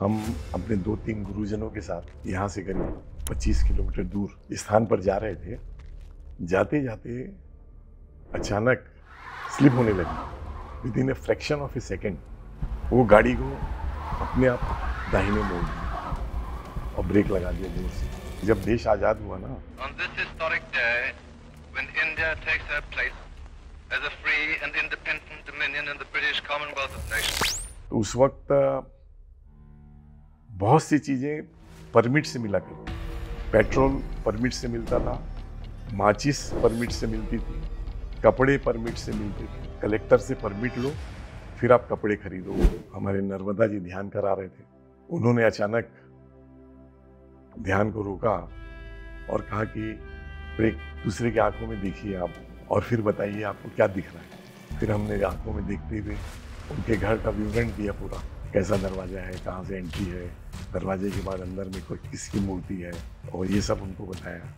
हम अपने दो तीन गुरुजनों के साथ यहाँ से करीब 25 किलोमीटर दूर स्थान पर जा रहे थे जाते जाते अचानक स्लिप होने लगी within a fraction of a second वो गाड़ी को अपने आप दाहिने मोड़ दिया और ब्रेक लगा दिया जोर से जब देश आज़ाद हुआ ना तो उस वक्त बहुत सी चीज़ें परमिट से मिला करती पेट्रोल परमिट से मिलता था माचिस परमिट से मिलती थी कपड़े परमिट से मिलते थे कलेक्टर से परमिट लो फिर आप कपड़े खरीदो हमारे नर्मदा जी ध्यान करा रहे थे उन्होंने अचानक ध्यान को रोका और कहा कि एक दूसरे की आंखों में देखिए आप और फिर बताइए आपको क्या दिख रहा है फिर हमने आंखों में देखते हुए उनके घर का विवरण दिया पूरा कैसा दरवाज़ा है कहाँ से एंट्री है दरवाजे के बाद अंदर में कोई किसकी मूर्ति है और ये सब उनको बताया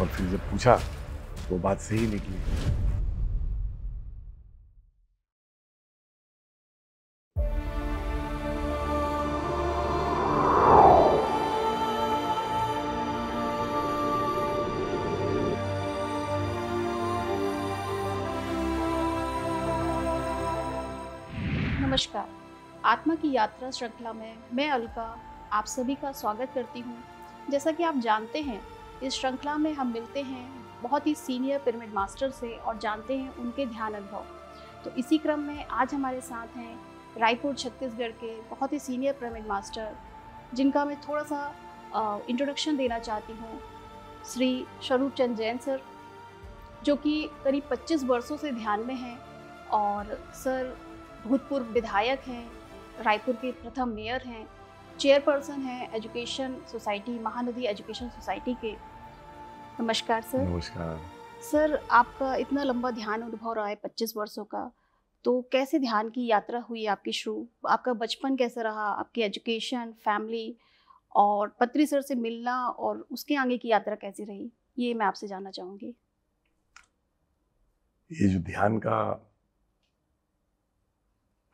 और फिर जब पूछा तो बात सही निकली आत्मा की यात्रा श्रृंखला में मैं अलका आप सभी का स्वागत करती हूँ जैसा कि आप जानते हैं इस श्रृंखला में हम मिलते हैं बहुत ही सीनियर पिरामिड मास्टर से और जानते हैं उनके ध्यान अनुभव तो इसी क्रम में आज हमारे साथ हैं रायपुर छत्तीसगढ़ के बहुत ही सीनियर पिरामिड मास्टर जिनका मैं थोड़ा सा इंट्रोडक्शन देना चाहती हूँ श्री स्वरूप चंद जैन सर जो कि करीब 25 वर्षों से ध्यान में हैं और सर भूतपूर्व विधायक हैं रायपुर के प्रथम मेयर हैं चेयरपर्सन हैं education society Mahanadi education society के नमस्कार सर नमस्कार सर आपका इतना लंबा ध्यान अनुभव रहा है पच्चीस वर्षों का तो कैसे ध्यान की यात्रा हुई आपकी शुरू आपका बचपन कैसा रहा आपकी एजुकेशन फैमिली और पत्री सर से मिलना और उसके आगे की यात्रा कैसी रही ये मैं आपसे जानना चाहूँगी ये जो ध्यान का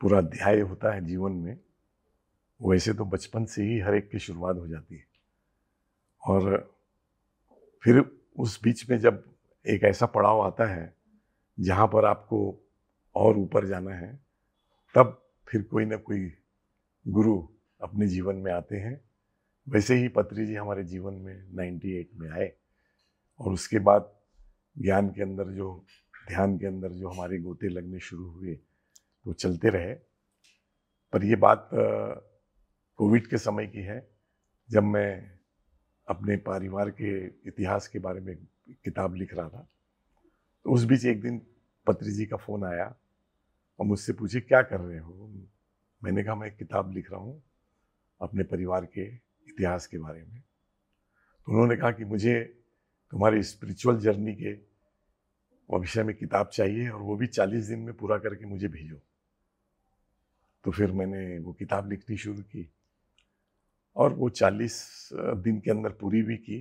पूरा अध्याय होता है जीवन में वैसे तो बचपन से ही हर एक की शुरुआत हो जाती है और फिर उस बीच में जब एक ऐसा पड़ाव आता है जहाँ पर आपको और ऊपर जाना है तब फिर कोई ना कोई गुरु अपने जीवन में आते हैं वैसे ही पत्री जी हमारे जीवन में 98 में आए और उसके बाद ज्ञान के अंदर जो ध्यान के अंदर जो हमारे गोते लगने शुरू हुए तो चलते रहे पर ये बात कोविड के समय की है जब मैं अपने परिवार के इतिहास के बारे में किताब लिख रहा था तो उस बीच एक दिन पत्री जी का फ़ोन आया और मुझसे पूछे क्या कर रहे हो मैंने कहा मैं किताब लिख रहा हूँ अपने परिवार के इतिहास के बारे में तो उन्होंने कहा कि मुझे तुम्हारे स्पिरिचुअल जर्नी के विषय में किताब चाहिए और वो भी चालीस दिन में पूरा करके मुझे भेजो तो फिर मैंने वो किताब लिखनी शुरू की और वो चालीस दिन के अंदर पूरी भी की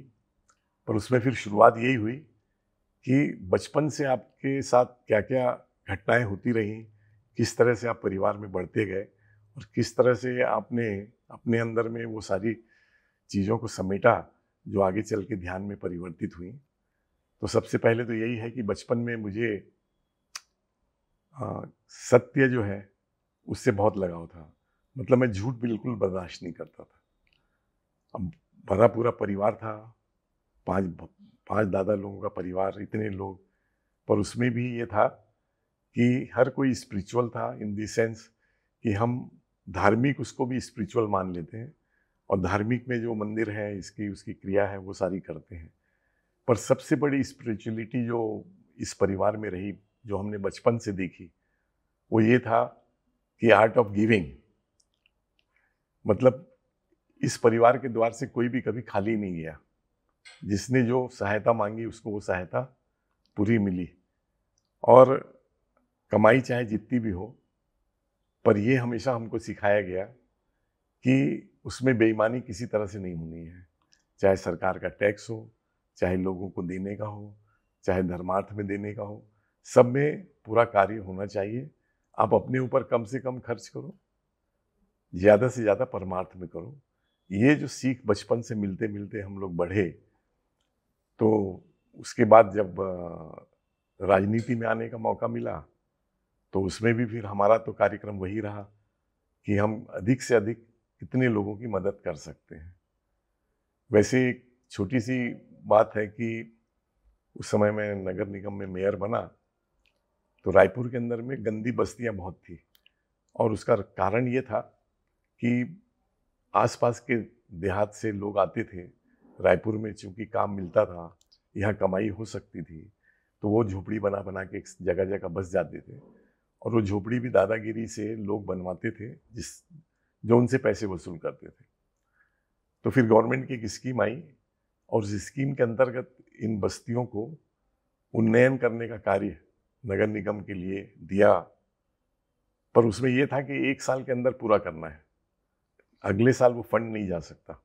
पर उसमें फिर शुरुआत यही हुई कि बचपन से आपके साथ क्या क्या घटनाएं होती रहीं किस तरह से आप परिवार में बढ़ते गए और किस तरह से आपने अपने अंदर में वो सारी चीज़ों को समेटा जो आगे चल के ध्यान में परिवर्तित हुई तो सबसे पहले तो यही है कि बचपन में मुझे आ, सत्य जो है उससे बहुत लगाव था मतलब मैं झूठ बिल्कुल बर्दाश्त नहीं करता था अब भरा पूरा परिवार था पांच पांच दादा लोगों का परिवार इतने लोग पर उसमें भी ये था कि हर कोई स्पिरिचुअल था इन द सेंस कि हम धार्मिक उसको भी स्पिरिचुअल मान लेते हैं और धार्मिक में जो मंदिर है इसकी उसकी क्रिया है वो सारी करते हैं पर सबसे बड़ी स्पिरिचुअलिटी जो इस परिवार में रही जो हमने बचपन से देखी वो ये था कि आर्ट ऑफ गिविंग मतलब इस परिवार के द्वार से कोई भी कभी खाली नहीं गया जिसने जो सहायता मांगी उसको वो सहायता पूरी मिली और कमाई चाहे जितनी भी हो पर ये हमेशा हमको सिखाया गया कि उसमें बेईमानी किसी तरह से नहीं होनी है चाहे सरकार का टैक्स हो चाहे लोगों को देने का हो चाहे धर्मार्थ में देने का हो सब में पूरा कार्य होना चाहिए आप अपने ऊपर कम से कम खर्च करो ज़्यादा से ज़्यादा परमार्थ में करो ये जो सीख बचपन से मिलते मिलते हम लोग बढ़े तो उसके बाद जब राजनीति में आने का मौका मिला तो उसमें भी फिर हमारा तो कार्यक्रम वही रहा कि हम अधिक से अधिक कितने लोगों की मदद कर सकते हैं वैसे एक छोटी सी बात है कि उस समय मैं नगर निगम में मेयर बना तो रायपुर के अंदर में गंदी बस्तियाँ बहुत थी और उसका कारण ये था कि आसपास के देहात से लोग आते थे रायपुर में चूंकि काम मिलता था यहाँ कमाई हो सकती थी तो वो झोपड़ी बना बना के जगह जगह बस जाते थे और वो झोपड़ी भी दादागिरी से लोग बनवाते थे जिस जो उनसे पैसे वसूल करते थे तो फिर गवर्नमेंट की एक स्कीम आई और उस स्कीम के अंतर्गत इन बस्तियों को उन्नयन करने का कार्य नगर निगम के लिए दिया पर उसमें यह था कि एक साल के अंदर पूरा करना है अगले साल वो फंड नहीं जा सकता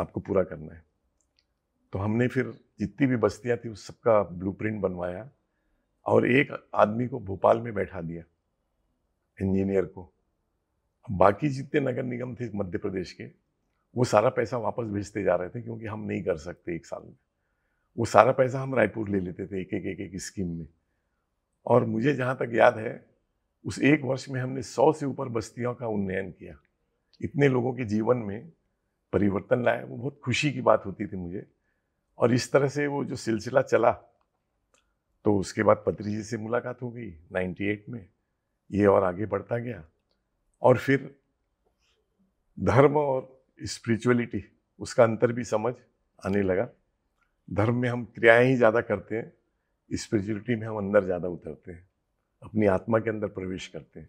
आपको पूरा करना है तो हमने फिर जितनी भी बस्तियाँ थी उस सबका ब्लूप्रिंट बनवाया और एक आदमी को भोपाल में बैठा दिया इंजीनियर को बाकी जितने नगर निगम थे मध्य प्रदेश के वो सारा पैसा वापस भेजते जा रहे थे क्योंकि हम नहीं कर सकते एक साल में वो सारा पैसा हम रायपुर ले लेते थे एक एक एक एक स्कीम में और मुझे जहाँ तक याद है उस एक वर्ष में हमने सौ से ऊपर बस्तियों का उन्नयन किया इतने लोगों के जीवन में परिवर्तन लाया वो बहुत खुशी की बात होती थी मुझे और इस तरह से वो जो सिलसिला चला तो उसके बाद पत्री जी से मुलाकात हो गई 98 में ये और आगे बढ़ता गया और फिर धर्म और स्पिरिचुअलिटी उसका अंतर भी समझ आने लगा धर्म में हम क्रियाएं ही ज़्यादा करते हैं स्पिरिचुअलिटी में हम अंदर ज़्यादा उतरते हैं अपनी आत्मा के अंदर प्रवेश करते हैं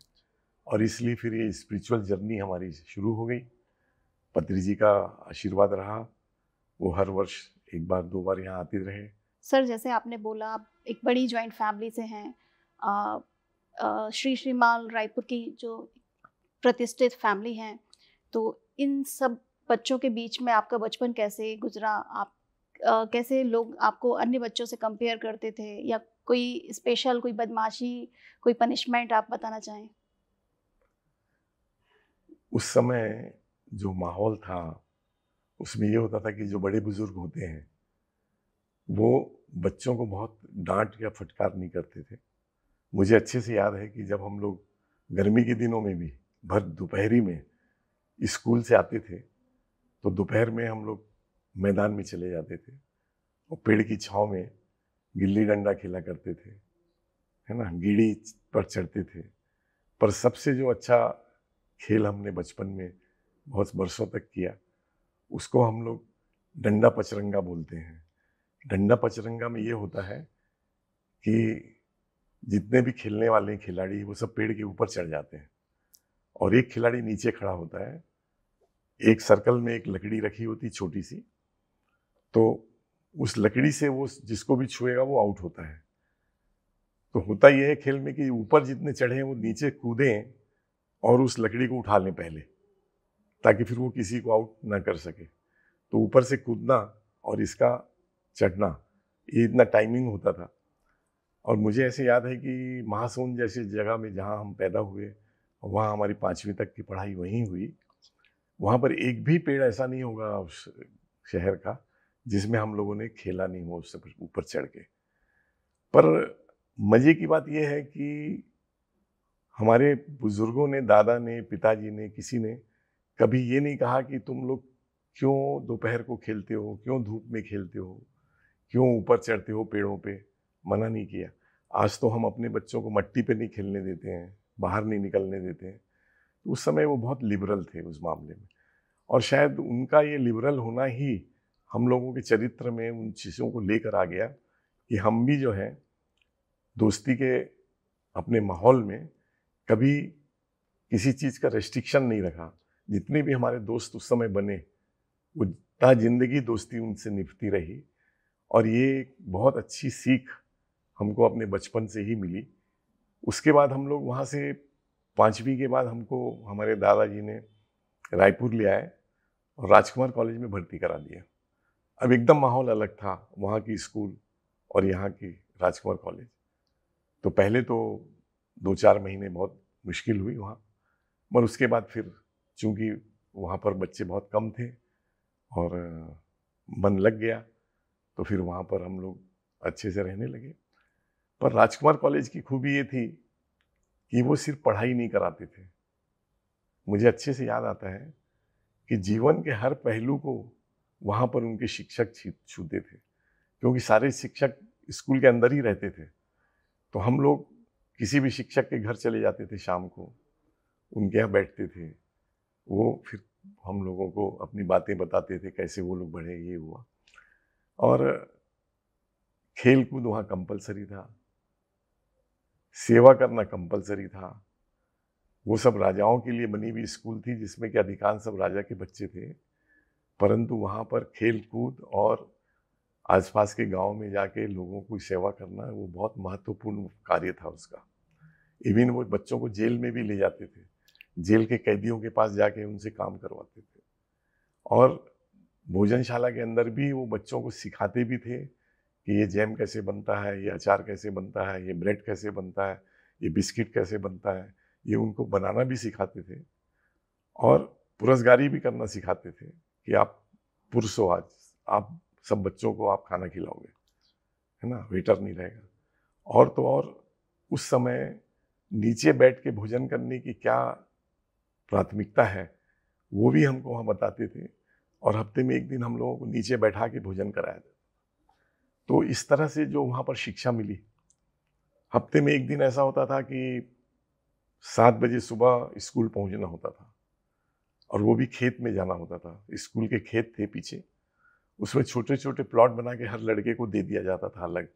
और इसलिए फिर ये स्पिरिचुअल जर्नी हमारी शुरू हो गई पत्री जी का आशीर्वाद रहा वो हर वर्ष एक बार दो बार यहाँ आते रहे सर जैसे आपने बोला आप एक बड़ी ज्वाइंट फैमिली से हैं श्री श्रीमाल रायपुर की जो प्रतिष्ठित फैमिली हैं तो इन सब बच्चों के बीच में आपका बचपन कैसे गुजरा आप कैसे लोग आपको अन्य बच्चों से कंपेयर करते थे या कोई स्पेशल कोई बदमाशी कोई पनिशमेंट आप बताना चाहें उस समय जो माहौल था उसमें ये होता था कि जो बड़े बुजुर्ग होते हैं वो बच्चों को बहुत डांट या फटकार नहीं करते थे मुझे अच्छे से याद है कि जब हम लोग गर्मी के दिनों में भी भर दोपहरी में स्कूल से आते थे तो दोपहर में हम लोग मैदान में चले जाते थे और पेड़ की छाँव में गिल्ली डंडा खेला करते थे है ना गिड़ी पर चढ़ते थे पर सबसे जो अच्छा खेल हमने बचपन में बहुत वर्षों तक किया उसको हम लोग डंडा पचरंगा बोलते हैं डंडा पचरंगा में ये होता है कि जितने भी खेलने वाले खिलाड़ी वो सब पेड़ के ऊपर चढ़ जाते हैं और एक खिलाड़ी नीचे खड़ा होता है एक सर्कल में एक लकड़ी रखी होती छोटी सी तो उस लकड़ी से वो जिसको भी छुएगा वो आउट होता है तो होता यह है खेल में कि ऊपर जितने चढ़े हैं वो नीचे कूदें और उस लकड़ी को उठा लें पहले ताकि फिर वो किसी को आउट ना कर सके तो ऊपर से कूदना और इसका चढ़ना ये इतना टाइमिंग होता था और मुझे ऐसे याद है कि महासोन जैसी जगह में जहाँ हम पैदा हुए वहाँ हमारी पाँचवीं तक की पढ़ाई वहीं हुई वहाँ पर एक भी पेड़ ऐसा नहीं होगा उस शहर का जिसमें हम लोगों ने खेला नहीं हो उससे ऊपर चढ़ के पर मज़े की बात यह है कि हमारे बुज़ुर्गों ने दादा ने पिताजी ने किसी ने कभी ये नहीं कहा कि तुम लोग क्यों दोपहर को खेलते हो क्यों धूप में खेलते हो क्यों ऊपर चढ़ते हो पेड़ों पे मना नहीं किया आज तो हम अपने बच्चों को मट्टी पे नहीं खेलने देते हैं बाहर नहीं निकलने देते हैं तो उस समय वो बहुत लिबरल थे उस मामले में और शायद उनका ये लिबरल होना ही हम लोगों के चरित्र में उन चीज़ों को लेकर आ गया कि हम भी जो है दोस्ती के अपने माहौल में कभी किसी चीज़ का रेस्ट्रिक्शन नहीं रखा जितने भी हमारे दोस्त उस समय बने वो ता जिंदगी दोस्ती उनसे निपटती रही और ये बहुत अच्छी सीख हमको अपने बचपन से ही मिली उसके बाद हम लोग वहाँ से पाँचवीं के बाद हमको हमारे दादाजी ने रायपुर ले आए और राजकुमार कॉलेज में भर्ती करा दिया अब एकदम माहौल अलग था वहाँ की स्कूल और यहाँ की राजकुमार कॉलेज तो पहले तो दो चार महीने बहुत मुश्किल हुई वहाँ मगर उसके बाद फिर चूँकि वहाँ पर बच्चे बहुत कम थे और मन लग गया तो फिर वहाँ पर हम लोग अच्छे से रहने लगे पर राजकुमार कॉलेज की खूबी ये थी कि वो सिर्फ पढ़ाई नहीं कराते थे मुझे अच्छे से याद आता है कि जीवन के हर पहलू को वहाँ पर उनके शिक्षक छूते थे क्योंकि सारे शिक्षक स्कूल के अंदर ही रहते थे तो हम लोग किसी भी शिक्षक के घर चले जाते थे शाम को उनके यहाँ बैठते थे वो फिर हम लोगों को अपनी बातें बताते थे कैसे वो लोग बढ़े ये हुआ और खेल कूद वहाँ कंपलसरी था सेवा करना कंपलसरी था वो सब राजाओं के लिए बनी हुई स्कूल थी जिसमें कि अधिकांश सब राजा के बच्चे थे परंतु वहाँ पर खेल कूद और आसपास के गांव में जाके लोगों को सेवा करना वो बहुत महत्वपूर्ण कार्य था उसका इवन वो बच्चों को जेल में भी ले जाते थे जेल के कैदियों के पास जाके उनसे काम करवाते थे और भोजनशाला के अंदर भी वो बच्चों को सिखाते भी थे कि ये जैम कैसे बनता है ये अचार कैसे बनता है ये ब्रेड कैसे बनता है ये बिस्किट कैसे बनता है ये उनको बनाना भी सिखाते थे और पुरस्कारी भी करना सिखाते थे कि आप पुरुष हो आज आप सब बच्चों को आप खाना खिलाओगे है ना वेटर नहीं रहेगा और तो और उस समय नीचे बैठ के भोजन करने की क्या प्राथमिकता है वो भी हमको वहाँ बताते थे और हफ्ते में एक दिन हम लोगों को नीचे बैठा के भोजन कराया जाता तो इस तरह से जो वहाँ पर शिक्षा मिली हफ्ते में एक दिन ऐसा होता था कि सात बजे सुबह स्कूल पहुँचना होता था और वो भी खेत में जाना होता था स्कूल के खेत थे पीछे उसमें छोटे छोटे प्लॉट बना के हर लड़के को दे दिया जाता था अलग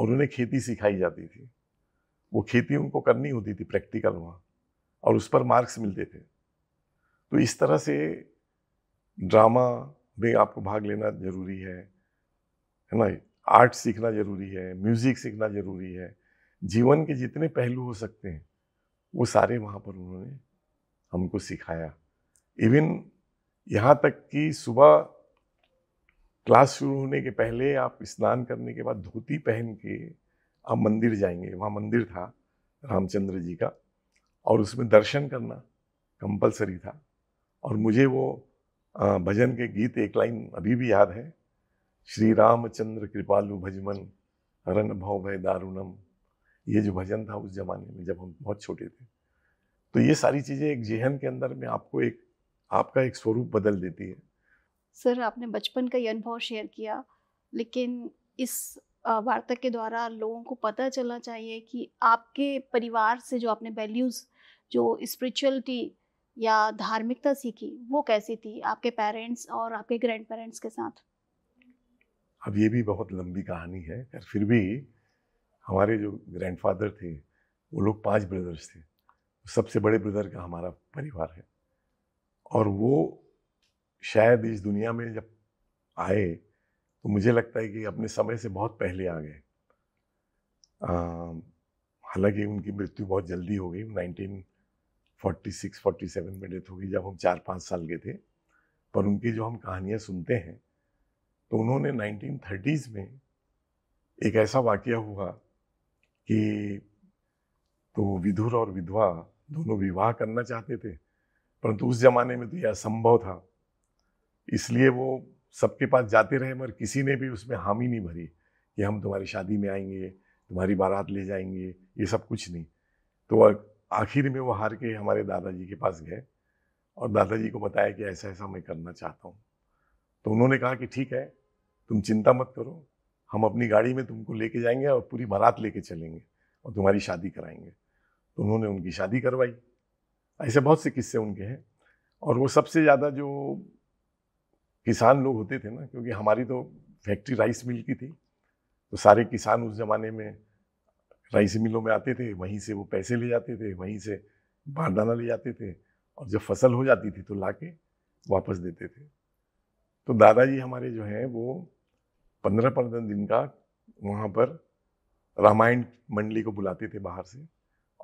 और उन्हें खेती सिखाई जाती थी वो खेती उनको करनी होती थी प्रैक्टिकल वहाँ और उस पर मार्क्स मिलते थे तो इस तरह से ड्रामा में आपको भाग लेना ज़रूरी है है ना आर्ट सीखना ज़रूरी है म्यूज़िक सीखना ज़रूरी है जीवन के जितने पहलू हो सकते हैं वो सारे वहाँ पर उन्होंने हमको सिखाया इवन यहाँ तक कि सुबह क्लास शुरू होने के पहले आप स्नान करने के बाद धोती पहन के आप मंदिर जाएंगे वहाँ मंदिर था रामचंद्र जी का और उसमें दर्शन करना कंपलसरी था और मुझे वो भजन के गीत एक लाइन अभी भी याद है श्री रामचंद्र कृपालु भजमन रन भव भय दारुणम ये जो भजन था उस जमाने में जब हम बहुत छोटे थे तो ये सारी चीज़ें एक जेहन के अंदर में आपको एक आपका एक स्वरूप बदल देती है सर आपने बचपन का ये अनुभव शेयर किया लेकिन इस वार्ता के द्वारा लोगों को पता चलना चाहिए कि आपके परिवार से जो आपने वैल्यूज़ जो स्पिरिचुअलिटी या धार्मिकता सीखी वो कैसी थी आपके पेरेंट्स और आपके ग्रैंड पेरेंट्स के साथ अब ये भी बहुत लंबी कहानी है पर फिर भी हमारे जो ग्रैंडफादर थे वो लोग पांच ब्रदर्स थे सबसे बड़े ब्रदर का हमारा परिवार है और वो शायद इस दुनिया में जब आए तो मुझे लगता है कि अपने समय से बहुत पहले आ गए हालांकि उनकी मृत्यु बहुत जल्दी हो गई 1946 47 में डेथ हो गई जब हम चार पाँच साल के थे पर उनकी जो हम कहानियाँ सुनते हैं तो उन्होंने 1930s में एक ऐसा वाक्य हुआ कि तो विधुर और विधवा दोनों विवाह करना चाहते थे परंतु उस जमाने में तो यह असंभव था इसलिए वो सबके पास जाते रहे मगर किसी ने भी उसमें हामी नहीं भरी कि हम तुम्हारी शादी में आएंगे तुम्हारी बारात ले जाएंगे ये सब कुछ नहीं तो आखिर में वो हार के हमारे दादाजी के पास गए और दादाजी को बताया कि ऐसा ऐसा मैं करना चाहता हूँ तो उन्होंने कहा कि ठीक है तुम चिंता मत करो हम अपनी गाड़ी में तुमको लेके जाएंगे और पूरी बारात लेके चलेंगे और तुम्हारी शादी कराएंगे तो उन्होंने उनकी शादी करवाई ऐसे बहुत से किस्से उनके हैं और वो सबसे ज़्यादा जो किसान लोग होते थे ना क्योंकि हमारी तो फैक्ट्री राइस मिल की थी तो सारे किसान उस ज़माने में राइस मिलों में आते थे वहीं से वो पैसे ले जाते थे वहीं से बारदाना ले जाते थे और जब फसल हो जाती थी तो ला के वापस देते थे तो दादाजी हमारे जो हैं वो पंद्रह पंद्रह दिन का वहाँ पर रामायण मंडली को बुलाते थे बाहर से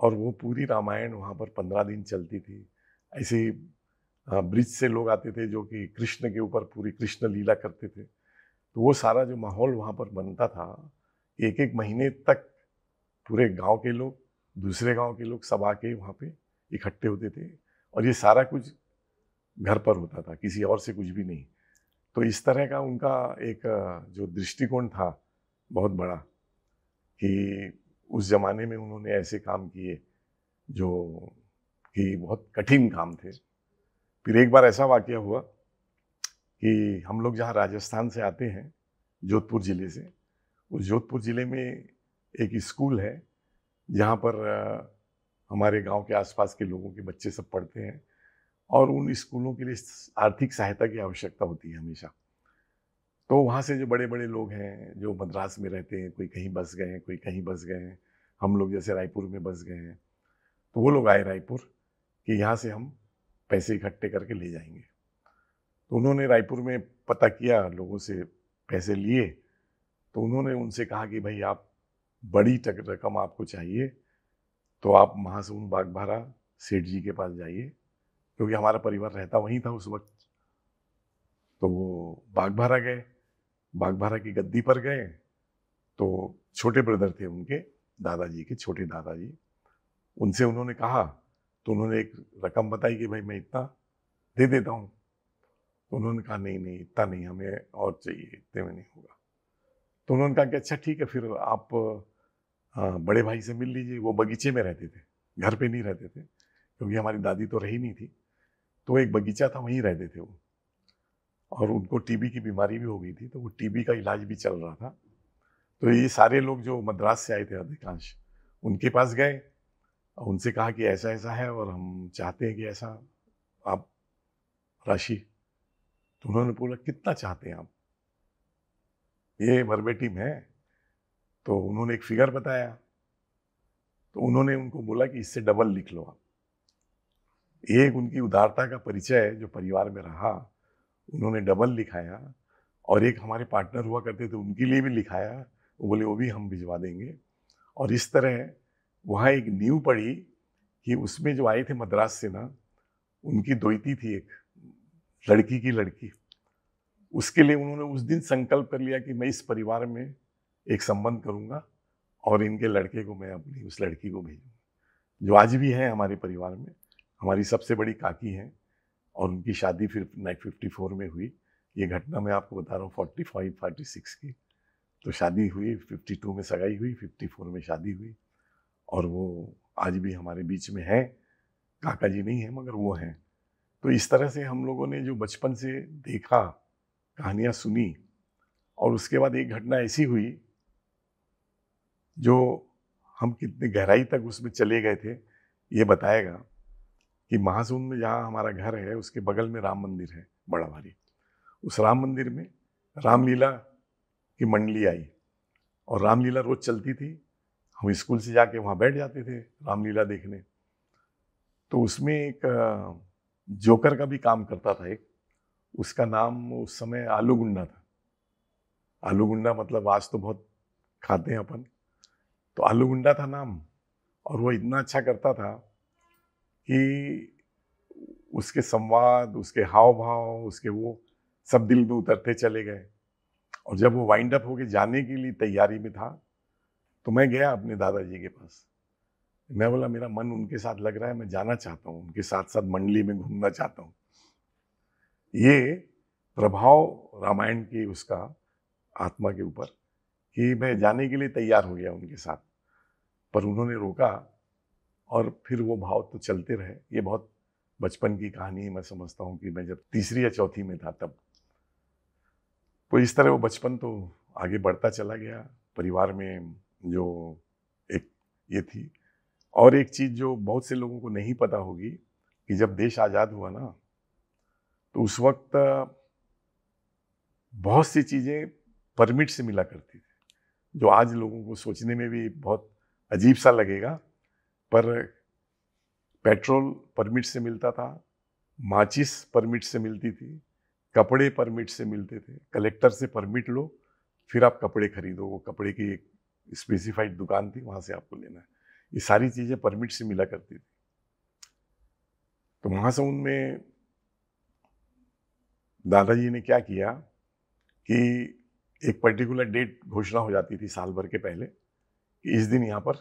और वो पूरी रामायण वहाँ पर पंद्रह दिन चलती थी ऐसे ब्रिज से लोग आते थे जो कि कृष्ण के ऊपर पूरी कृष्ण लीला करते थे तो वो सारा जो माहौल वहाँ पर बनता था एक एक महीने तक पूरे गांव के लोग दूसरे गांव के लोग सब आके वहाँ पे इकट्ठे होते थे और ये सारा कुछ घर पर होता था किसी और से कुछ भी नहीं तो इस तरह का उनका एक जो दृष्टिकोण था बहुत बड़ा कि उस ज़माने में उन्होंने ऐसे काम किए जो कि बहुत कठिन काम थे फिर एक बार ऐसा वाक़ हुआ कि हम लोग जहाँ राजस्थान से आते हैं जोधपुर ज़िले से उस जोधपुर ज़िले में एक स्कूल है जहाँ पर हमारे गांव के आसपास के लोगों के बच्चे सब पढ़ते हैं और उन स्कूलों के लिए आर्थिक सहायता की आवश्यकता होती है हमेशा तो वहाँ से जो बड़े बड़े लोग हैं जो मद्रास में रहते हैं कोई कहीं बस गए हैं कोई कहीं बस गए हैं हम लोग जैसे रायपुर में बस गए हैं तो वो लोग आए रायपुर कि यहाँ से हम पैसे इकट्ठे करके ले जाएंगे तो उन्होंने रायपुर में पता किया लोगों से पैसे लिए तो उन्होंने उनसे कहा कि भाई आप बड़ी तक रकम आपको चाहिए तो आप महासून बागभारा सेठ जी के पास जाइए क्योंकि हमारा परिवार रहता वहीं था उस वक्त तो वो बागभारा गए बागबारा की गद्दी पर गए तो छोटे ब्रदर थे उनके दादाजी के छोटे दादाजी उनसे उन्होंने कहा तो उन्होंने एक रकम बताई कि भाई मैं इतना दे देता हूँ तो उन्होंने कहा नहीं नहीं इतना नहीं हमें और चाहिए इतने में नहीं होगा तो उन्होंने कहा कि अच्छा ठीक है फिर आप बड़े भाई से मिल लीजिए वो बगीचे में रहते थे घर पे नहीं रहते थे क्योंकि हमारी दादी तो रही नहीं थी तो एक बगीचा था वहीं रहते थे वो और उनको टीबी की बीमारी भी हो गई थी तो वो टीबी का इलाज भी चल रहा था तो ये सारे लोग जो मद्रास से आए थे अधिकांश उनके पास गए और उनसे कहा कि ऐसा ऐसा है और हम चाहते हैं कि ऐसा आप राशि तो उन्होंने बोला कितना चाहते हैं आप ये टीम है तो उन्होंने एक फिगर बताया तो उन्होंने उनको बोला कि इससे डबल लिख लो आप एक उनकी उदारता का परिचय जो परिवार में रहा उन्होंने डबल लिखाया और एक हमारे पार्टनर हुआ करते थे उनके लिए भी लिखाया वो बोले वो भी हम भिजवा देंगे और इस तरह वहाँ एक न्यू पढ़ी कि उसमें जो आए थे मद्रास से ना उनकी दोती थी एक लड़की की लड़की उसके लिए उन्होंने उस दिन संकल्प कर लिया कि मैं इस परिवार में एक संबंध करूँगा और इनके लड़के को मैं अपनी उस लड़की को भेजूंगा जो आज भी हैं हमारे परिवार में हमारी सबसे बड़ी काकी हैं और उनकी शादी फिर नाइट फिफ्टी फोर में हुई ये घटना मैं आपको बता रहा हूँ फोर्टी फाइव फोर्टी सिक्स की तो शादी हुई फिफ्टी टू में सगाई हुई फिफ्टी फोर में शादी हुई और वो आज भी हमारे बीच में हैं काका जी नहीं हैं मगर वो हैं तो इस तरह से हम लोगों ने जो बचपन से देखा कहानियाँ सुनी और उसके बाद एक घटना ऐसी हुई जो हम कितनी गहराई तक उसमें चले गए थे ये बताएगा कि महासून में जहाँ हमारा घर है उसके बगल में राम मंदिर है बड़ा भारी उस राम मंदिर में रामलीला की मंडली आई और रामलीला रोज़ चलती थी हम स्कूल से जाके वहाँ बैठ जाते थे रामलीला देखने तो उसमें एक जोकर का भी काम करता था एक उसका नाम उस समय आलू गुंडा था आलू गुंडा मतलब आज तो बहुत खाते हैं अपन तो आलू गुंडा था नाम और वो इतना अच्छा करता था कि उसके संवाद उसके हाव भाव उसके वो सब दिल में उतरते चले गए और जब वो वाइंड अप होके जाने के लिए तैयारी में था तो मैं गया अपने दादाजी के पास मैं बोला मेरा मन उनके साथ लग रहा है मैं जाना चाहता हूँ उनके साथ साथ मंडली में घूमना चाहता हूँ ये प्रभाव रामायण की उसका आत्मा के ऊपर कि मैं जाने के लिए तैयार हो गया उनके साथ पर उन्होंने रोका और फिर वो भाव तो चलते रहे ये बहुत बचपन की कहानी है मैं समझता हूँ कि मैं जब तीसरी या चौथी में था तब तो इस तरह वो बचपन तो आगे बढ़ता चला गया परिवार में जो एक ये थी और एक चीज़ जो बहुत से लोगों को नहीं पता होगी कि जब देश आज़ाद हुआ ना तो उस वक्त बहुत सी चीज़ें परमिट से मिला करती थी जो आज लोगों को सोचने में भी बहुत अजीब सा लगेगा पर पेट्रोल परमिट से मिलता था माचिस परमिट से मिलती थी कपड़े परमिट से मिलते थे कलेक्टर से परमिट लो फिर आप कपड़े खरीदो वो कपड़े की एक स्पेसिफाइड दुकान थी वहाँ से आपको लेना है ये सारी चीज़ें परमिट से मिला करती थी तो महासमुंद में दादाजी ने क्या किया कि एक पर्टिकुलर डेट घोषणा हो जाती थी साल भर के पहले कि इस दिन यहाँ पर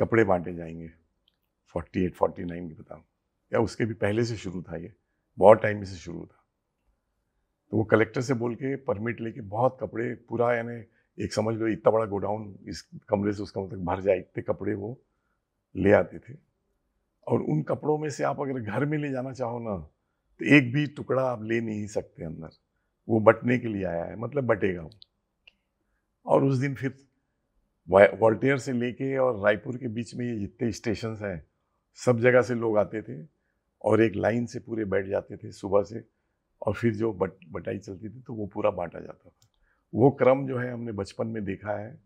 कपड़े बांटे जाएंगे 48, 49 की बताऊँ या उसके भी पहले से शुरू था ये बहुत टाइम से शुरू था तो वो कलेक्टर से बोल के परमिट लेके बहुत कपड़े पूरा यानी एक समझ लो इतना बड़ा गोडाउन इस कमरे से उस कमरे तक भर जाए इतने कपड़े वो ले आते थे और उन कपड़ों में से आप अगर घर में ले जाना चाहो ना तो एक भी टुकड़ा आप ले नहीं सकते अंदर वो बटने के लिए आया है मतलब बटेगा वो और उस दिन फिर वॉल्टियर से लेके और रायपुर के बीच में ये जितने स्टेशन हैं सब जगह से लोग आते थे और एक लाइन से पूरे बैठ जाते थे सुबह से और फिर जो बट बटाई चलती थी तो वो पूरा बांटा जाता था वो क्रम जो है हमने बचपन में देखा है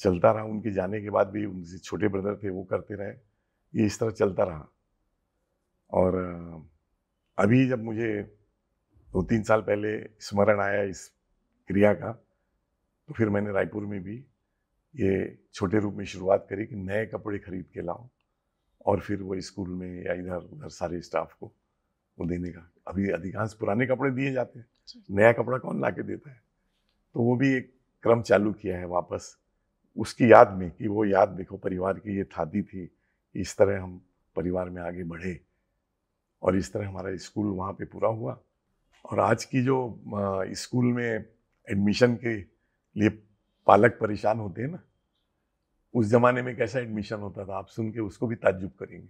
चलता रहा उनके जाने के बाद भी उनसे छोटे ब्रदर थे वो करते रहे ये इस तरह चलता रहा और अभी जब मुझे दो तीन साल पहले स्मरण आया इस क्रिया का तो फिर मैंने रायपुर में भी ये छोटे रूप में शुरुआत करी कि नए कपड़े खरीद के लाओ और फिर वो स्कूल में या इधर उधर सारे स्टाफ को वो देने का अभी अधिकांश पुराने कपड़े दिए जाते हैं नया कपड़ा कौन ला के देता है तो वो भी एक क्रम चालू किया है वापस उसकी याद में कि वो याद देखो परिवार की ये थाती थी कि इस तरह हम परिवार में आगे बढ़े और इस तरह हमारा स्कूल वहाँ पे पूरा हुआ और आज की जो स्कूल में एडमिशन के लिए पालक परेशान होते हैं ना उस ज़माने में कैसा एडमिशन होता था आप सुन के उसको भी ताज्जुब करेंगे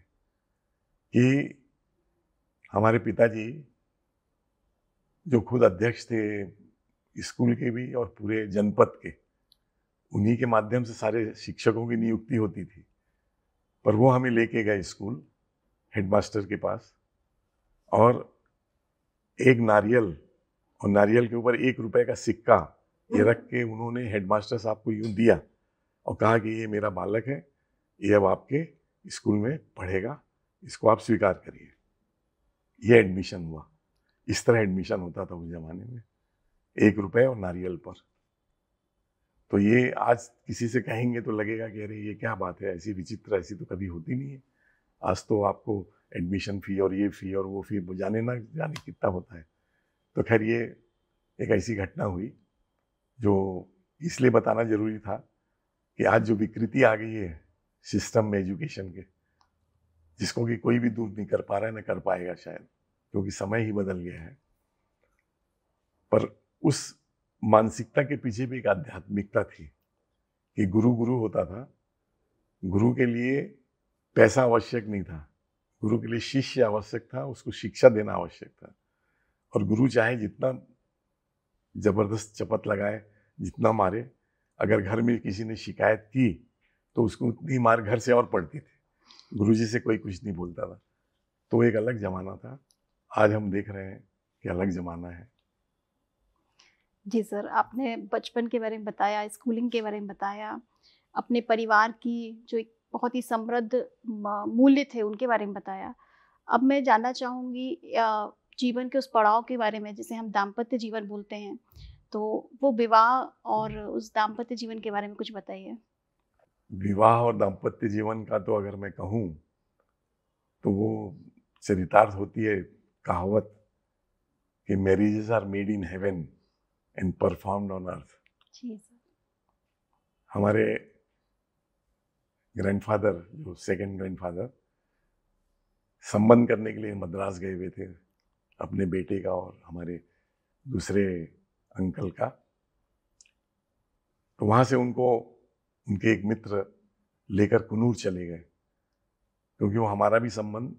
कि हमारे पिताजी जो खुद अध्यक्ष थे स्कूल के भी और पूरे जनपद के उन्हीं के माध्यम से सारे शिक्षकों की नियुक्ति होती थी पर वो हमें लेके गए स्कूल हेडमास्टर के पास और एक नारियल और नारियल के ऊपर एक रुपए का सिक्का ये रख के उन्होंने हेडमास्टर साहब को यूं दिया और कहा कि ये मेरा बालक है ये अब आपके स्कूल में पढ़ेगा इसको आप स्वीकार करिए ये एडमिशन हुआ इस तरह एडमिशन होता था उस जमाने में एक रुपये और नारियल पर तो ये आज किसी से कहेंगे तो लगेगा कि अरे ये क्या बात है ऐसी विचित्र ऐसी तो कभी होती नहीं है आज तो आपको एडमिशन फ़ी और ये फ़ी और वो फ़ी जाने ना जाने कितना होता है तो खैर ये एक ऐसी घटना हुई जो इसलिए बताना जरूरी था कि आज जो विकृति आ गई है सिस्टम में एजुकेशन के जिसको कि कोई भी दूर नहीं कर पा रहा है ना कर पाएगा शायद क्योंकि समय ही बदल गया है पर उस मानसिकता के पीछे भी एक आध्यात्मिकता थी कि गुरु गुरु होता था गुरु के लिए पैसा आवश्यक नहीं था गुरु के लिए शिष्य आवश्यक था उसको शिक्षा देना आवश्यक था और गुरु चाहे जितना जबरदस्त चपत लगाए जितना मारे अगर घर में किसी ने शिकायत की तो उसको उतनी मार घर से और पड़ती थी गुरु से कोई कुछ नहीं बोलता था तो एक अलग ज़माना था आज हम देख रहे हैं कि अलग ज़माना है जी सर आपने बचपन के बारे में बताया स्कूलिंग के बारे में बताया अपने परिवार की जो एक बहुत ही समृद्ध मूल्य थे उनके बारे में बताया अब मैं जानना चाहूँगी जीवन के उस पड़ाव के बारे में जिसे हम दाम्पत्य जीवन बोलते हैं तो वो विवाह और उस दाम्पत्य जीवन के बारे में कुछ बताइए विवाह और दाम्पत्य जीवन का तो अगर मैं कहूँ तो वो चरितार्थ होती है कहावत कि marriages are made in heaven and perform on earth हमारे ग्रैंडफादर जो सेकंड ग्रैंडफादर संबंध करने के लिए मद्रास गए हुए थे अपने बेटे का और हमारे दूसरे अंकल का तो वहां से उनको उनके एक मित्र लेकर कनूर चले गए क्योंकि वो हमारा भी संबंध